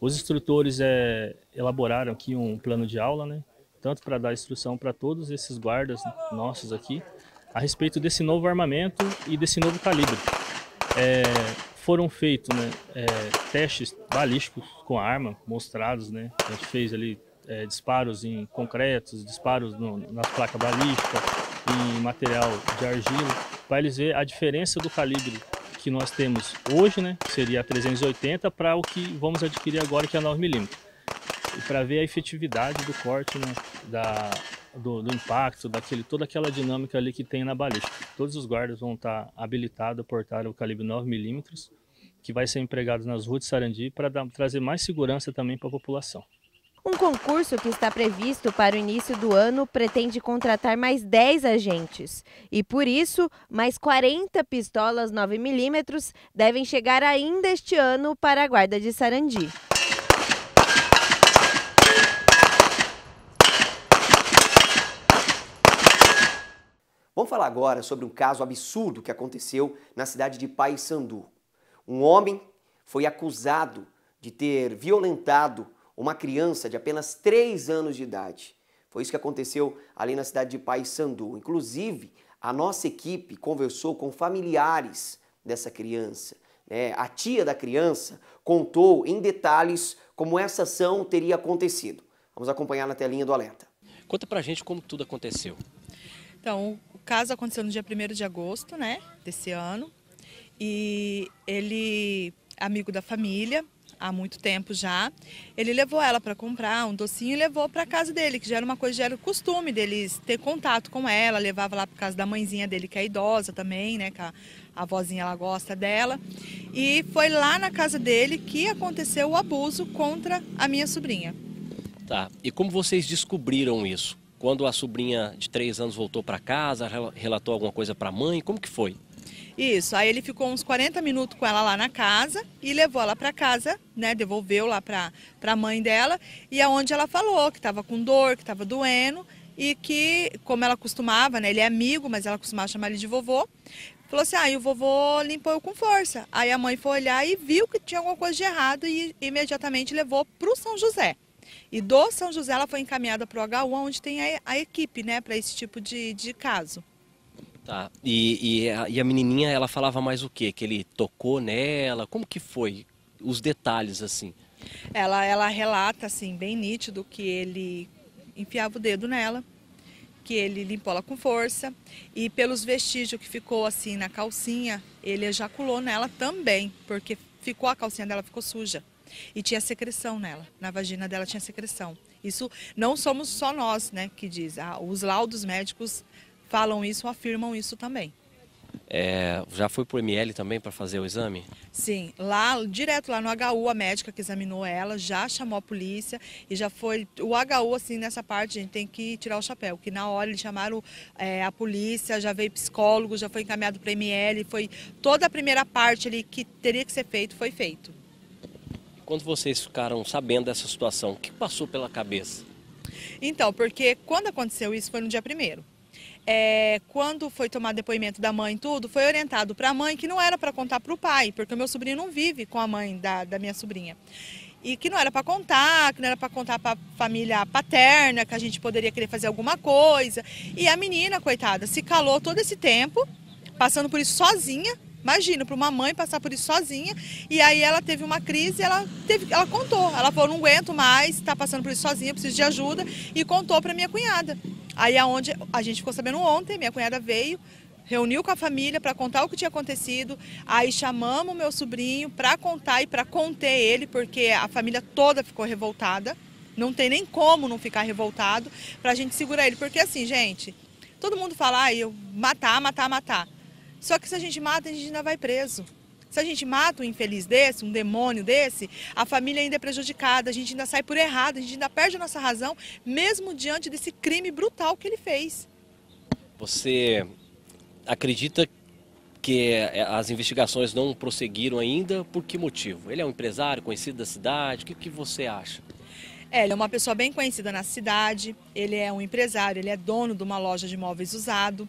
os instrutores é, elaboraram aqui um plano de aula, né, tanto para dar instrução para todos esses guardas nossos aqui, a respeito desse novo armamento e desse novo calibre. É, foram feitos né, é, testes balísticos com a arma, mostrados, né, a gente fez ali é, disparos em concretos, disparos no, nas placas balísticas, em material de argila, para eles ver a diferença do calibre que nós temos hoje, né, que seria a 380, para o que vamos adquirir agora, que é a 9mm. E para ver a efetividade do corte, né, da, do, do, impacto, daquele, toda aquela dinâmica ali que tem na balística. Todos os guardas vão estar tá habilitados a portar o calibre 9mm, que vai ser empregado nas ruas de Sarandi para trazer mais segurança também para a população. Um concurso que está previsto para o início do ano pretende contratar mais 10 agentes. E por isso, mais 40 pistolas 9mm devem chegar ainda este ano para a Guarda de Sarandi. Vamos falar agora sobre um caso absurdo que aconteceu na cidade de Paysandu. Um homem foi acusado de ter violentado uma criança de apenas 3 anos de idade. Foi isso que aconteceu ali na cidade de Paysandu. Inclusive, a nossa equipe conversou com familiares dessa criança. Né? a tia da criança contou em detalhes como essa ação teria acontecido. Vamos acompanhar na telinha do alerta. Conta pra gente como tudo aconteceu. Então, o caso aconteceu no dia 1 de agosto, né, desse ano. E ele, amigo da família, há muito tempo já. Ele levou ela para comprar um docinho e levou para casa dele, que já era uma coisa, já era o costume deles ter contato com ela, levava lá para casa da mãezinha dele, que é idosa também, né, que a, a vozinha ela gosta dela. E foi lá na casa dele que aconteceu o abuso contra a minha sobrinha. Tá. E como vocês descobriram isso? Quando a sobrinha de três anos voltou para casa, relatou alguma coisa para a mãe, como que foi? Isso. Aí ele ficou uns 40 minutos com ela lá na casa e levou ela para casa, né? Devolveu lá para a mãe dela. E aonde é ela falou que estava com dor, que estava doendo e que, como ela costumava, né? Ele é amigo, mas ela costumava chamar ele de vovô. Falou assim: ah, o vovô limpou eu com força. Aí a mãe foi olhar e viu que tinha alguma coisa de errado e imediatamente levou para o São José. E do São José ela foi encaminhada para o H1, onde tem a, a equipe, né, para esse tipo de, de caso. Tá. E, e, a, e a menininha, ela falava mais o quê? Que ele tocou nela? Como que foi? Os detalhes, assim. Ela, ela relata, assim, bem nítido que ele enfiava o dedo nela, que ele limpou ela com força e pelos vestígios que ficou assim na calcinha, ele ejaculou nela também, porque ficou a calcinha dela ficou suja e tinha secreção nela, na vagina dela tinha secreção. Isso não somos só nós, né, que diz. Ah, os laudos médicos falam isso, afirmam isso também. É, já foi pro ML também para fazer o exame? Sim, lá direto lá no HU, a médica que examinou ela já chamou a polícia e já foi. O HU, assim, nessa parte, a gente tem que tirar o chapéu, que na hora eles chamaram é, a polícia, já veio psicólogo, já foi encaminhado para ML, foi toda a primeira parte ali que teria que ser feito, foi feito. Quando vocês ficaram sabendo dessa situação, o que passou pela cabeça? Então, porque quando aconteceu isso foi no dia primeiro é, quando foi tomar depoimento da mãe tudo, foi orientado para a mãe que não era para contar para o pai, porque o meu sobrinho não vive com a mãe da, da minha sobrinha. E que não era para contar, que não era para contar para a família paterna, que a gente poderia querer fazer alguma coisa. E a menina, coitada, se calou todo esse tempo, passando por isso sozinha, Imagina, para uma mãe passar por isso sozinha. E aí ela teve uma crise, ela, teve, ela contou. Ela falou, não aguento mais, está passando por isso sozinha, preciso de ajuda. E contou para minha cunhada. Aí aonde a gente ficou sabendo ontem, minha cunhada veio, reuniu com a família para contar o que tinha acontecido. Aí chamamos meu sobrinho para contar e para conter ele, porque a família toda ficou revoltada. Não tem nem como não ficar revoltado para a gente segurar ele, porque assim, gente, todo mundo fala, ah, eu matar, matar, matar. Só que se a gente mata, a gente ainda vai preso. Se a gente mata um infeliz desse, um demônio desse, a família ainda é prejudicada, a gente ainda sai por errado, a gente ainda perde a nossa razão, mesmo diante desse crime brutal que ele fez. Você acredita que eh, as investigações não prosseguiram ainda? Por que motivo? Ele é um empresário conhecido da cidade? O que, que você acha? É, ele é uma pessoa bem conhecida na cidade, ele é um empresário, ele é dono de uma loja de móveis usado.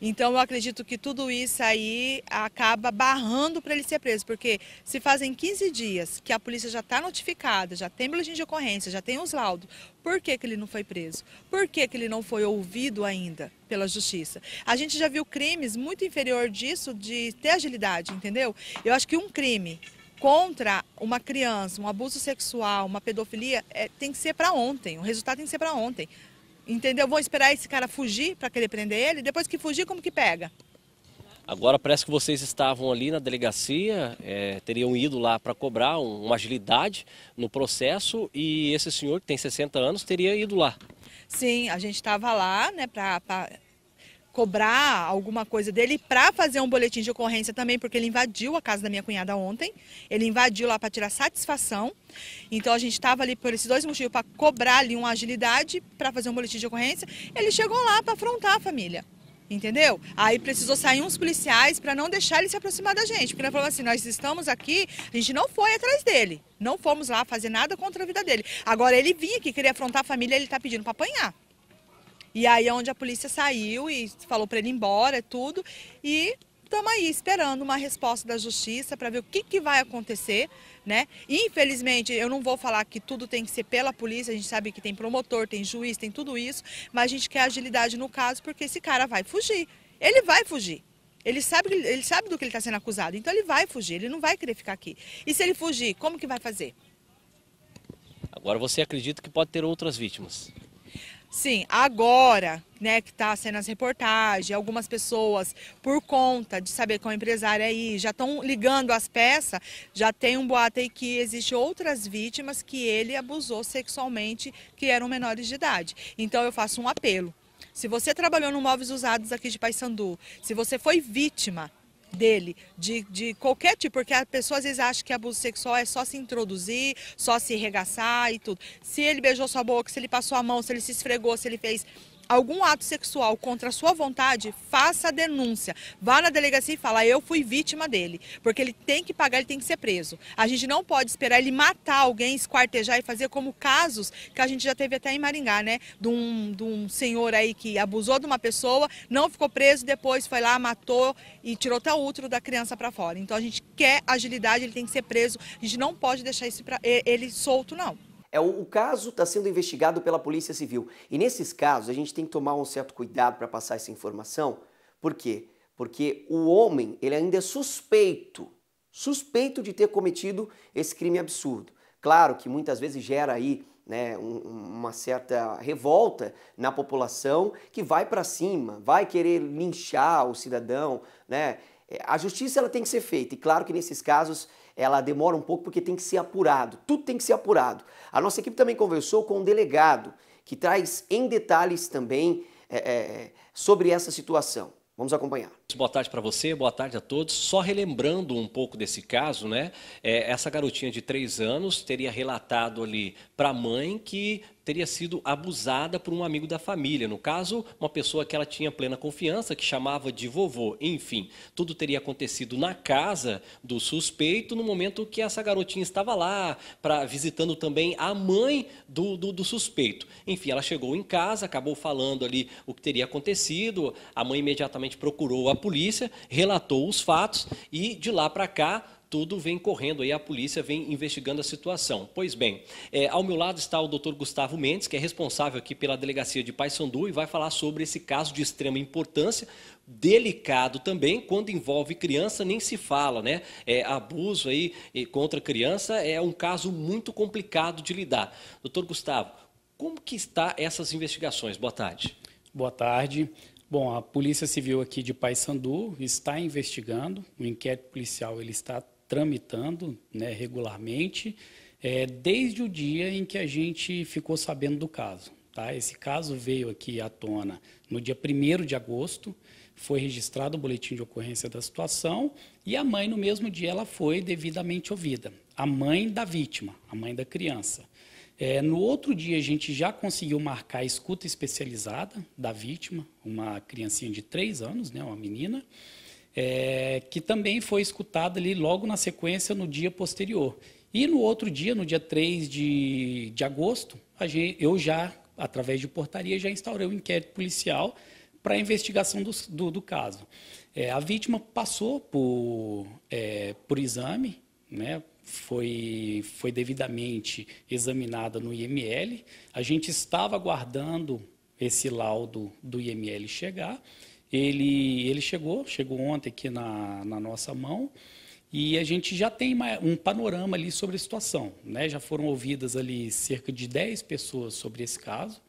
Então eu acredito que tudo isso aí acaba barrando para ele ser preso, porque se fazem 15 dias que a polícia já está notificada, já tem boletim de ocorrência, já tem os laudos, por que, que ele não foi preso? Por que, que ele não foi ouvido ainda pela justiça? A gente já viu crimes muito inferior disso de ter agilidade, entendeu? Eu acho que um crime contra uma criança, um abuso sexual, uma pedofilia, é, tem que ser para ontem. O resultado tem que ser para ontem. Entendeu? Vou esperar esse cara fugir para querer prender ele. Depois que fugir, como que pega? Agora parece que vocês estavam ali na delegacia, é, teriam ido lá para cobrar um, uma agilidade no processo e esse senhor que tem 60 anos teria ido lá. Sim, a gente estava lá, né, para cobrar alguma coisa dele para fazer um boletim de ocorrência também, porque ele invadiu a casa da minha cunhada ontem. Ele invadiu lá para tirar satisfação. Então a gente estava ali por esses dois motivos para cobrar ali uma agilidade para fazer um boletim de ocorrência. Ele chegou lá para afrontar a família. Entendeu? Aí precisou sair uns policiais para não deixar ele se aproximar da gente. Porque ele falou assim: nós estamos aqui, a gente não foi atrás dele. Não fomos lá fazer nada contra a vida dele. Agora ele vinha aqui, queria afrontar a família, ele está pedindo para apanhar. E aí é onde a polícia saiu e falou para ele ir embora, é tudo. E estamos aí esperando uma resposta da justiça para ver o que, que vai acontecer, né? Infelizmente, eu não vou falar que tudo tem que ser pela polícia, a gente sabe que tem promotor, tem juiz, tem tudo isso, mas a gente quer agilidade no caso porque esse cara vai fugir. Ele vai fugir. Ele sabe, ele sabe do que ele está sendo acusado, então ele vai fugir, ele não vai querer ficar aqui. E se ele fugir, como que vai fazer? Agora você acredita que pode ter outras vítimas? Sim, agora, né, que está sendo as reportagens, algumas pessoas, por conta de saber que é um empresário aí, já estão ligando as peças, já tem um boato aí que existe outras vítimas que ele abusou sexualmente, que eram menores de idade. Então eu faço um apelo. Se você trabalhou no Móveis Usados aqui de Paysandu, se você foi vítima dele, de, de qualquer tipo, porque a pessoa às vezes acha que abuso sexual é só se introduzir, só se regaçar e tudo. Se ele beijou sua boca, se ele passou a mão, se ele se esfregou, se ele fez algum ato sexual contra a sua vontade, faça a denúncia. Vá na delegacia e fala, eu fui vítima dele. Porque ele tem que pagar, ele tem que ser preso. A gente não pode esperar ele matar alguém, esquartejar e fazer como casos que a gente já teve até em Maringá, né? De um, de um senhor aí que abusou de uma pessoa, não ficou preso, depois foi lá, matou e tirou até o útero da criança para fora. Então a gente quer agilidade, ele tem que ser preso. A gente não pode deixar isso pra, ele solto, não. É, o, o caso está sendo investigado pela Polícia Civil. E nesses casos, a gente tem que tomar um certo cuidado para passar essa informação. Por quê? Porque o homem ele ainda é suspeito, suspeito de ter cometido esse crime absurdo. Claro que muitas vezes gera aí né, um, uma certa revolta na população que vai para cima, vai querer linchar o cidadão, né? A justiça ela tem que ser feita, e claro que nesses casos ela demora um pouco porque tem que ser apurado, tudo tem que ser apurado. A nossa equipe também conversou com um delegado que traz em detalhes também é, é, sobre essa situação. Vamos acompanhar. Boa tarde para você, boa tarde a todos. Só relembrando um pouco desse caso, né? É, essa garotinha de 3 anos teria relatado ali para a mãe que teria sido abusada por um amigo da família. No caso, uma pessoa que ela tinha plena confiança, que chamava de vovô. Enfim, tudo teria acontecido na casa do suspeito, no momento que essa garotinha estava lá, pra, visitando também a mãe do, do, do suspeito. Enfim, ela chegou em casa, acabou falando ali o que teria acontecido, a mãe imediatamente procurou a polícia, relatou os fatos e de lá para cá tudo vem correndo aí, a polícia vem investigando a situação. Pois bem, é, ao meu lado está o doutor Gustavo Mendes, que é responsável aqui pela delegacia de Paysandu e vai falar sobre esse caso de extrema importância, delicado também, quando envolve criança nem se fala, né? É, abuso aí contra criança é um caso muito complicado de lidar. Doutor Gustavo, como que está essas investigações? Boa tarde. Boa tarde. Bom, a Polícia Civil aqui de Paysandu está investigando, o inquérito policial ele está tramitando né, regularmente, é, desde o dia em que a gente ficou sabendo do caso. Tá? Esse caso veio aqui à tona no dia 1 de agosto, foi registrado o boletim de ocorrência da situação e a mãe, no mesmo dia, ela foi devidamente ouvida. A mãe da vítima, a mãe da criança. É, no outro dia, a gente já conseguiu marcar a escuta especializada da vítima, uma criancinha de 3 anos, né, uma menina, é, que também foi escutada ali logo na sequência no dia posterior. E no outro dia, no dia 3 de, de agosto, gente, eu já, através de portaria, já instaurei o um inquérito policial para a investigação do, do, do caso. É, a vítima passou por, é, por exame, né? foi, foi devidamente examinada no IML. A gente estava aguardando esse laudo do IML chegar. Ele, ele chegou, chegou ontem aqui na, na nossa mão e a gente já tem um panorama ali sobre a situação. Né? Já foram ouvidas ali cerca de 10 pessoas sobre esse caso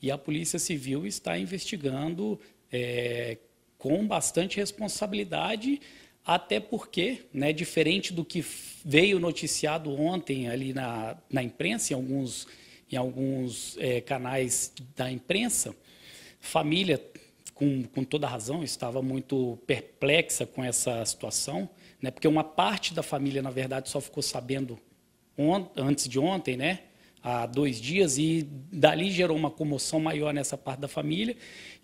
e a Polícia Civil está investigando é, com bastante responsabilidade, até porque, né, diferente do que veio noticiado ontem ali na, na imprensa, em alguns, em alguns é, canais da imprensa, família com, com toda razão, estava muito perplexa com essa situação, né? porque uma parte da família, na verdade, só ficou sabendo antes de ontem, né? há dois dias, e dali gerou uma comoção maior nessa parte da família.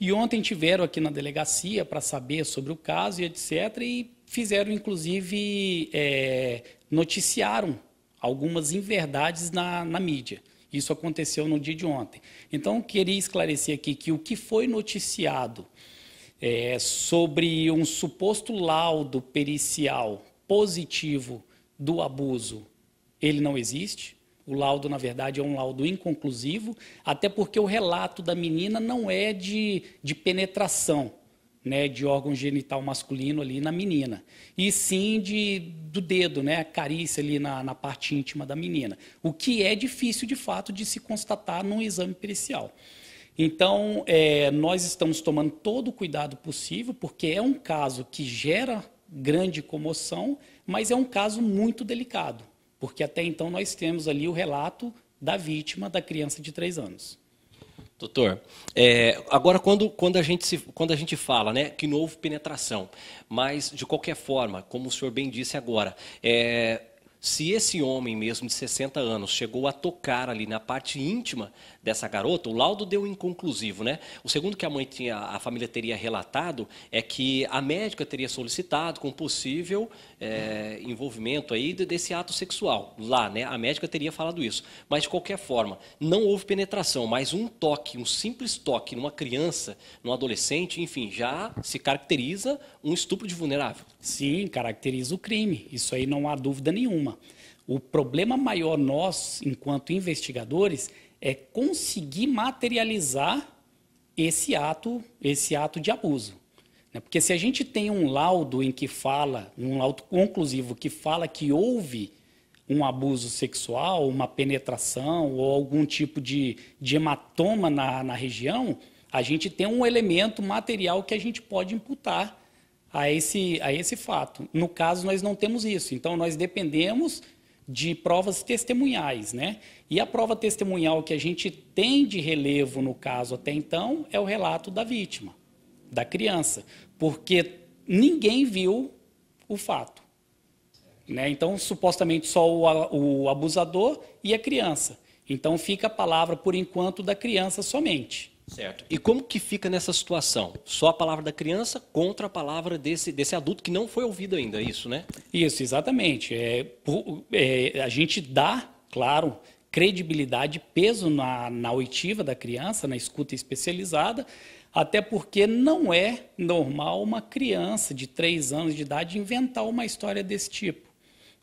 E ontem tiveram aqui na delegacia para saber sobre o caso e etc. E fizeram, inclusive, é, noticiaram algumas inverdades na, na mídia. Isso aconteceu no dia de ontem. Então, queria esclarecer aqui que o que foi noticiado é, sobre um suposto laudo pericial positivo do abuso, ele não existe. O laudo, na verdade, é um laudo inconclusivo, até porque o relato da menina não é de, de penetração né, de órgão genital masculino ali na menina, e sim de, do dedo, né, carícia ali na, na parte íntima da menina, o que é difícil de fato de se constatar num exame pericial. Então, é, nós estamos tomando todo o cuidado possível, porque é um caso que gera grande comoção, mas é um caso muito delicado, porque até então nós temos ali o relato da vítima, da criança de três anos. Doutor, é, agora quando, quando, a gente se, quando a gente fala né, que não houve penetração, mas de qualquer forma, como o senhor bem disse agora, é, se esse homem mesmo de 60 anos chegou a tocar ali na parte íntima dessa garota, o laudo deu inconclusivo, né? O segundo que a mãe tinha, a família teria relatado é que a médica teria solicitado com possível é, envolvimento aí desse ato sexual lá, né? A médica teria falado isso, mas de qualquer forma não houve penetração, mas um toque, um simples toque numa criança, num adolescente, enfim, já se caracteriza um estupro de vulnerável. Sim, caracteriza o crime. Isso aí não há dúvida nenhuma. O problema maior nós, enquanto investigadores, é conseguir materializar esse ato, esse ato de abuso. Né? Porque se a gente tem um laudo em que fala, um laudo conclusivo que fala que houve um abuso sexual, uma penetração ou algum tipo de, de hematoma na, na região, a gente tem um elemento material que a gente pode imputar a esse, a esse fato. No caso, nós não temos isso. Então, nós dependemos de provas testemunhais, né? E a prova testemunhal que a gente tem de relevo no caso até então é o relato da vítima, da criança, porque ninguém viu o fato. Né? Então, supostamente só o, o abusador e a criança. Então, fica a palavra, por enquanto, da criança somente. Certo. E como que fica nessa situação? Só a palavra da criança contra a palavra desse, desse adulto que não foi ouvido ainda, é isso, né? Isso, exatamente. É, é a gente dá, claro, credibilidade, peso na, na oitiva da criança, na escuta especializada, até porque não é normal uma criança de três anos de idade inventar uma história desse tipo.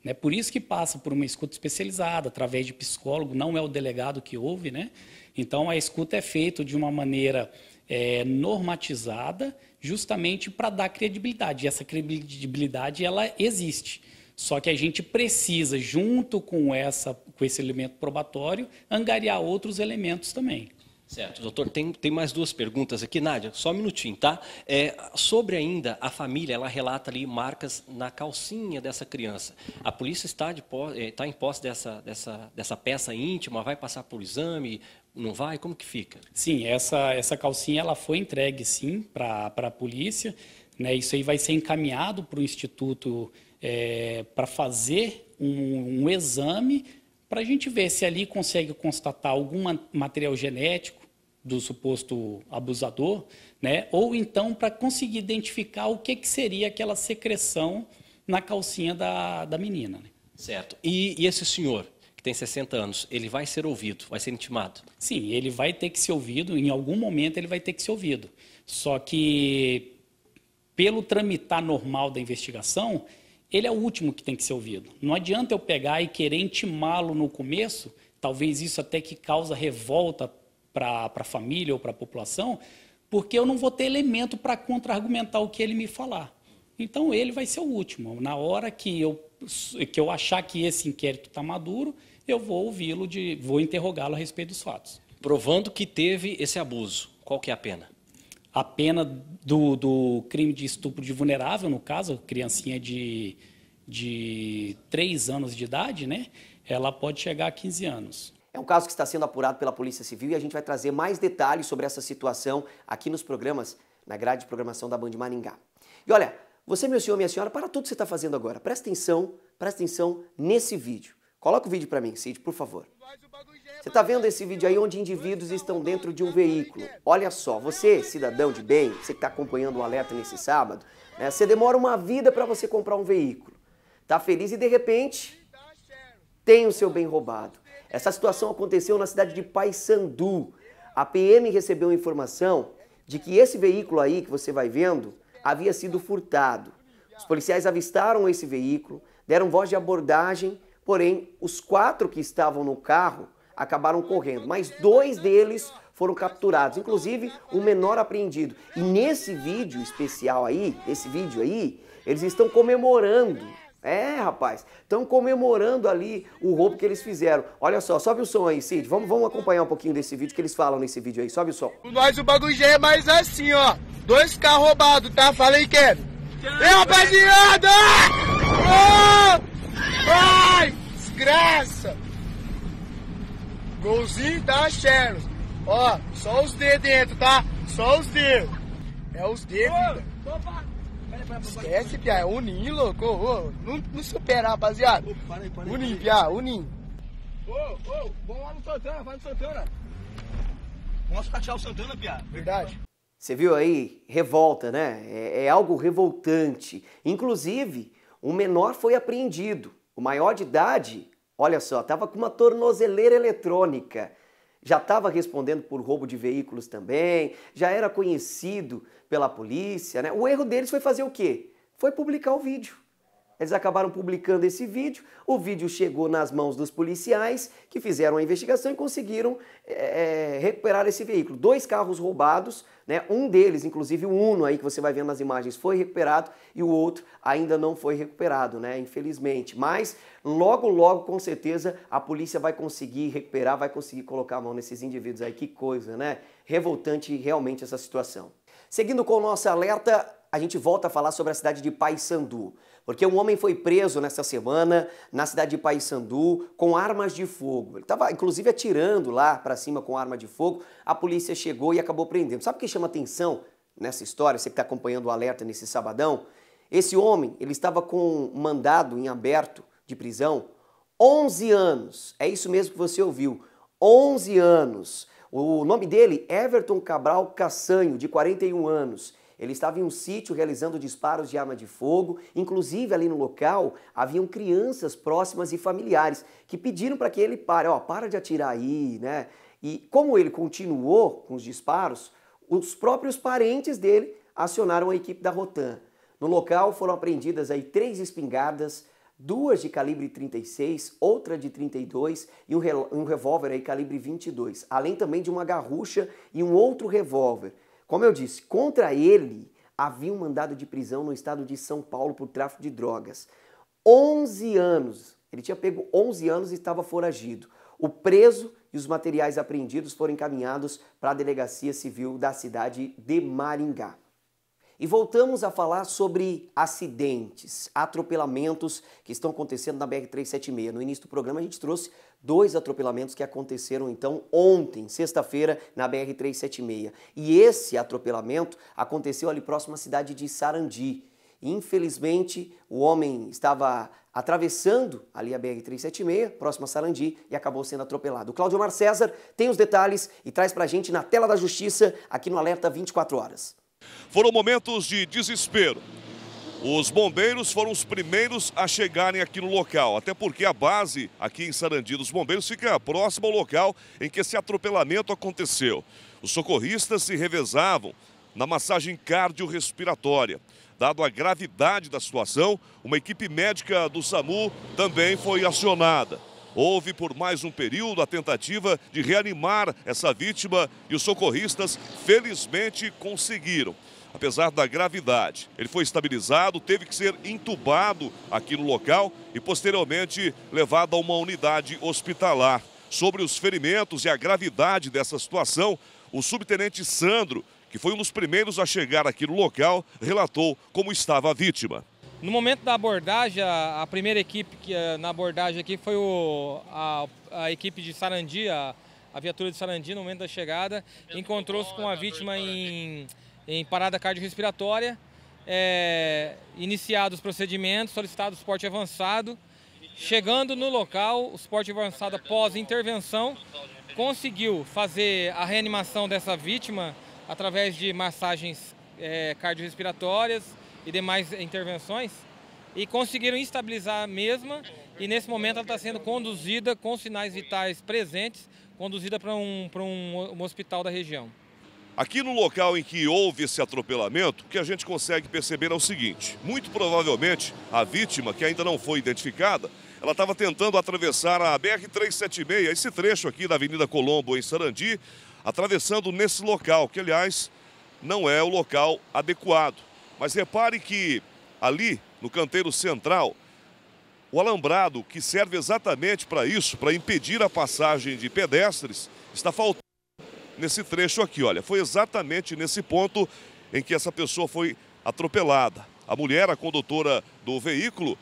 É Por isso que passa por uma escuta especializada, através de psicólogo, não é o delegado que ouve, né? Então, a escuta é feita de uma maneira é, normatizada, justamente para dar credibilidade. E essa credibilidade ela existe. Só que a gente precisa, junto com, essa, com esse elemento probatório, angariar outros elementos também. Certo, doutor, tem, tem mais duas perguntas aqui, Nádia, só um minutinho, tá? É, sobre ainda a família, ela relata ali marcas na calcinha dessa criança. A polícia está, de, está é, em posse dessa, dessa, dessa peça íntima, vai passar por exame, não vai? Como que fica? Sim, essa, essa calcinha ela foi entregue sim para a polícia. Né? Isso aí vai ser encaminhado para o Instituto é, para fazer um, um exame para a gente ver se ali consegue constatar algum material genético do suposto abusador, né? ou então para conseguir identificar o que, que seria aquela secreção na calcinha da, da menina. Né? Certo. E, e esse senhor, que tem 60 anos, ele vai ser ouvido, vai ser intimado? Sim, ele vai ter que ser ouvido, em algum momento ele vai ter que ser ouvido. Só que, pelo tramitar normal da investigação, ele é o último que tem que ser ouvido. Não adianta eu pegar e querer intimá-lo no começo, talvez isso até que causa revolta para a família ou para a população, porque eu não vou ter elemento para contra-argumentar o que ele me falar. Então ele vai ser o último. Na hora que eu, que eu achar que esse inquérito está maduro, eu vou ouvi-lo, de, vou interrogá-lo a respeito dos fatos. Provando que teve esse abuso, qual que é a pena? A pena do, do crime de estupro de vulnerável, no caso, criancinha de, de 3 anos de idade, né? Ela pode chegar a 15 anos. É um caso que está sendo apurado pela Polícia Civil e a gente vai trazer mais detalhes sobre essa situação aqui nos programas, na grade de programação da Band Maringá. E olha, você, meu senhor, minha senhora, para tudo que você está fazendo agora. Presta atenção, presta atenção nesse vídeo. Coloca o vídeo para mim, Cid, por favor. Você está vendo esse vídeo aí onde indivíduos estão dentro de um veículo. Olha só, você, cidadão de bem, você que está acompanhando o alerta nesse sábado, né, você demora uma vida para você comprar um veículo. Tá feliz e de repente tem o seu bem roubado. Essa situação aconteceu na cidade de Paysandu. A PM recebeu informação de que esse veículo aí que você vai vendo havia sido furtado. Os policiais avistaram esse veículo, deram voz de abordagem Porém, os quatro que estavam no carro acabaram correndo, mas dois deles foram capturados, inclusive um menor apreendido. E nesse vídeo especial aí, esse vídeo aí, eles estão comemorando. É, rapaz, estão comemorando ali o roubo que eles fizeram. Olha só, sobe o som aí, Cid. Vamos, vamos acompanhar um pouquinho desse vídeo que eles falam nesse vídeo aí. Sobe o som. Nós o bagulho já é mais assim, ó. Dois carros roubados, tá? Falei, é. Ei, rapaziada! Oh! Ai, desgraça! Golzinho da Xeros, Ó, só os D dentro, tá? Só os D. É os D. Esquece, Pia, é Ninho, louco. Ô, não, não supera, rapaziada. Ô, para aí, para aí, uninho, Pia, Ninho. Ô, ô, vamos lá no Santana, vai no Santana. Vamos catear o Santana, Pia. Verdade. Você viu aí? Revolta, né? É, é algo revoltante. Inclusive, o menor foi apreendido. O maior de idade, olha só, estava com uma tornozeleira eletrônica. Já estava respondendo por roubo de veículos também, já era conhecido pela polícia, né? O erro deles foi fazer o quê? Foi publicar o vídeo. Eles acabaram publicando esse vídeo, o vídeo chegou nas mãos dos policiais que fizeram a investigação e conseguiram é, recuperar esse veículo. Dois carros roubados, né? um deles, inclusive o Uno aí que você vai vendo nas imagens, foi recuperado e o outro ainda não foi recuperado, né? infelizmente. Mas logo, logo, com certeza, a polícia vai conseguir recuperar, vai conseguir colocar a mão nesses indivíduos aí. Que coisa, né? Revoltante realmente essa situação. Seguindo com o nosso alerta, a gente volta a falar sobre a cidade de Paysandu. Porque um homem foi preso nessa semana na cidade de Paysandu com armas de fogo. Ele estava, inclusive, atirando lá para cima com arma de fogo. A polícia chegou e acabou prendendo. Sabe o que chama atenção nessa história? Você que está acompanhando o alerta nesse sabadão. Esse homem, ele estava com um mandado em aberto de prisão 11 anos. É isso mesmo que você ouviu. 11 anos. O nome dele, Everton Cabral Cassanho, de 41 anos. Ele estava em um sítio realizando disparos de arma de fogo. Inclusive, ali no local, haviam crianças próximas e familiares que pediram para que ele pare. Ó, oh, para de atirar aí, né? E como ele continuou com os disparos, os próprios parentes dele acionaram a equipe da Rotan. No local foram apreendidas aí três espingardas, duas de calibre 36, outra de 32 e um, revólver aí calibre 22, além também de uma garrucha e um outro revólver. Como eu disse, contra ele havia um mandado de prisão no estado de São Paulo por tráfico de drogas. 11 anos. Ele tinha pego 11 anos e estava foragido. O preso e os materiais apreendidos foram encaminhados para a Delegacia Civil da cidade de Maringá. E voltamos a falar sobre acidentes, atropelamentos que estão acontecendo na BR-376. No início do programa a gente trouxe dois atropelamentos que aconteceram então ontem, sexta-feira, na BR-376. E esse atropelamento aconteceu ali próximo à cidade de Sarandi. Infelizmente, o homem estava atravessando ali a BR-376, próximo a Sarandi, e acabou sendo atropelado. O Cláudio Mar César tem os detalhes e traz para a gente na tela da justiça aqui no Alerta 24 Horas. Foram momentos de desespero. Os bombeiros foram os primeiros a chegarem aqui no local, até porque a base aqui em Sarandi dos bombeiros fica próximo ao local em que esse atropelamento aconteceu. Os socorristas se revezavam na massagem cardiorrespiratória. Dado a gravidade da situação, uma equipe médica do SAMU também foi acionada. Houve por mais um período a tentativa de reanimar essa vítima e os socorristas felizmente conseguiram. Apesar da gravidade, ele foi estabilizado, teve que ser entubado aqui no local e posteriormente levado a uma unidade hospitalar. Sobre os ferimentos e a gravidade dessa situação, o subtenente Sandro, que foi um dos primeiros a chegar aqui no local, relatou como estava a vítima. No momento da abordagem, a, primeira equipe que, eh, na abordagem aqui foi o, a, a, equipe de Sarandi, a, viatura de Sarandi, no momento da chegada, encontrou-se com a vítima em, em parada cardiorrespiratória, é, iniciados os procedimentos, solicitado o suporte avançado. Chegando no local, o suporte avançado após intervenção conseguiu fazer a reanimação dessa vítima através de massagens é, cardiorrespiratórias, e demais intervenções, e conseguiram estabilizar a mesma e nesse momento ela está sendo conduzida com sinais vitais presentes, conduzida para um, um, um hospital da região. Aqui no local em que houve esse atropelamento, o que a gente consegue perceber é o seguinte: muito provavelmente a vítima, que ainda não foi identificada, ela estava tentando atravessar a BR-376, esse trecho aqui da Avenida Colombo, em Sarandi, atravessando nesse local, que aliás não é o local adequado. Mas repare que ali no canteiro central, o alambrado que serve exatamente para isso, para impedir a passagem de pedestres, está faltando nesse trecho aqui, olha. Foi exatamente nesse ponto em que essa pessoa foi atropelada. A mulher, a condutora do veículo,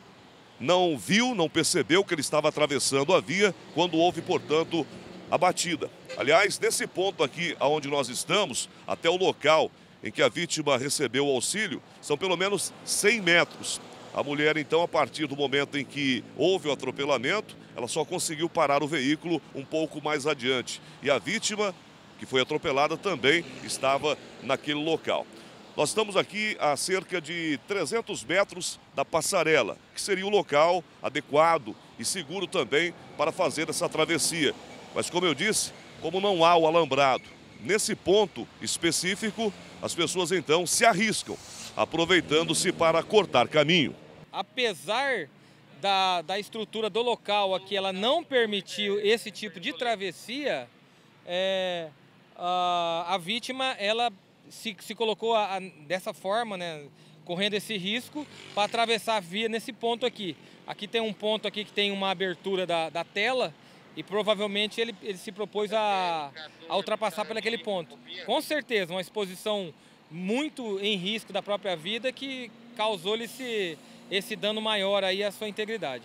não viu, não percebeu que ele estava atravessando a via quando houve, portanto, a batida. Aliás, desse ponto aqui aonde nós estamos, até o local em que a vítima recebeu o auxílio são pelo menos 100 metros. A mulher, então, a partir do momento em que houve o atropelamento, ela só conseguiu parar o veículo um pouco mais adiante. E a vítima, que foi atropelada, também estava naquele local. Nós estamos aqui a cerca de 300 metros da passarela, que seria o local adequado e seguro também para fazer essa travessia. Mas, como eu disse, como não há o alambrado, Nesse ponto específico, as pessoas então se arriscam, aproveitando-se para cortar caminho. Apesar da, da estrutura do local aqui, ela não permitiu esse tipo de travessia, é, a, a, vítima ela se, se colocou a, a, dessa forma, né, correndo esse risco para atravessar a via nesse ponto aqui. Aqui tem um ponto aqui que tem uma abertura da, da tela e provavelmente ele, ele se propôs a, a ultrapassar por aquele ponto. Com certeza, uma exposição muito em risco da própria vida que causou-lhe esse, esse dano maior aí à sua integridade.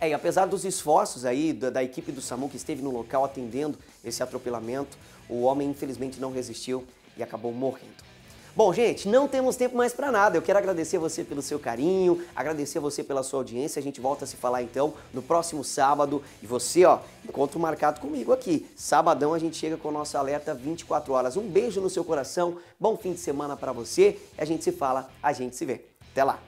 É, e apesar dos esforços aí da, da equipe do SAMU que esteve no local atendendo esse atropelamento, o homem infelizmente não resistiu e acabou morrendo. Bom, gente, não temos tempo mais para nada. Eu quero agradecer você pelo seu carinho, agradecer você pela sua audiência. A gente volta a se falar então no próximo sábado. E você, ó, encontro marcado comigo aqui. Sabadão a gente chega com o nosso alerta 24 horas. Um beijo no seu coração, bom fim de semana para você. A gente se fala, a gente se vê. Até lá.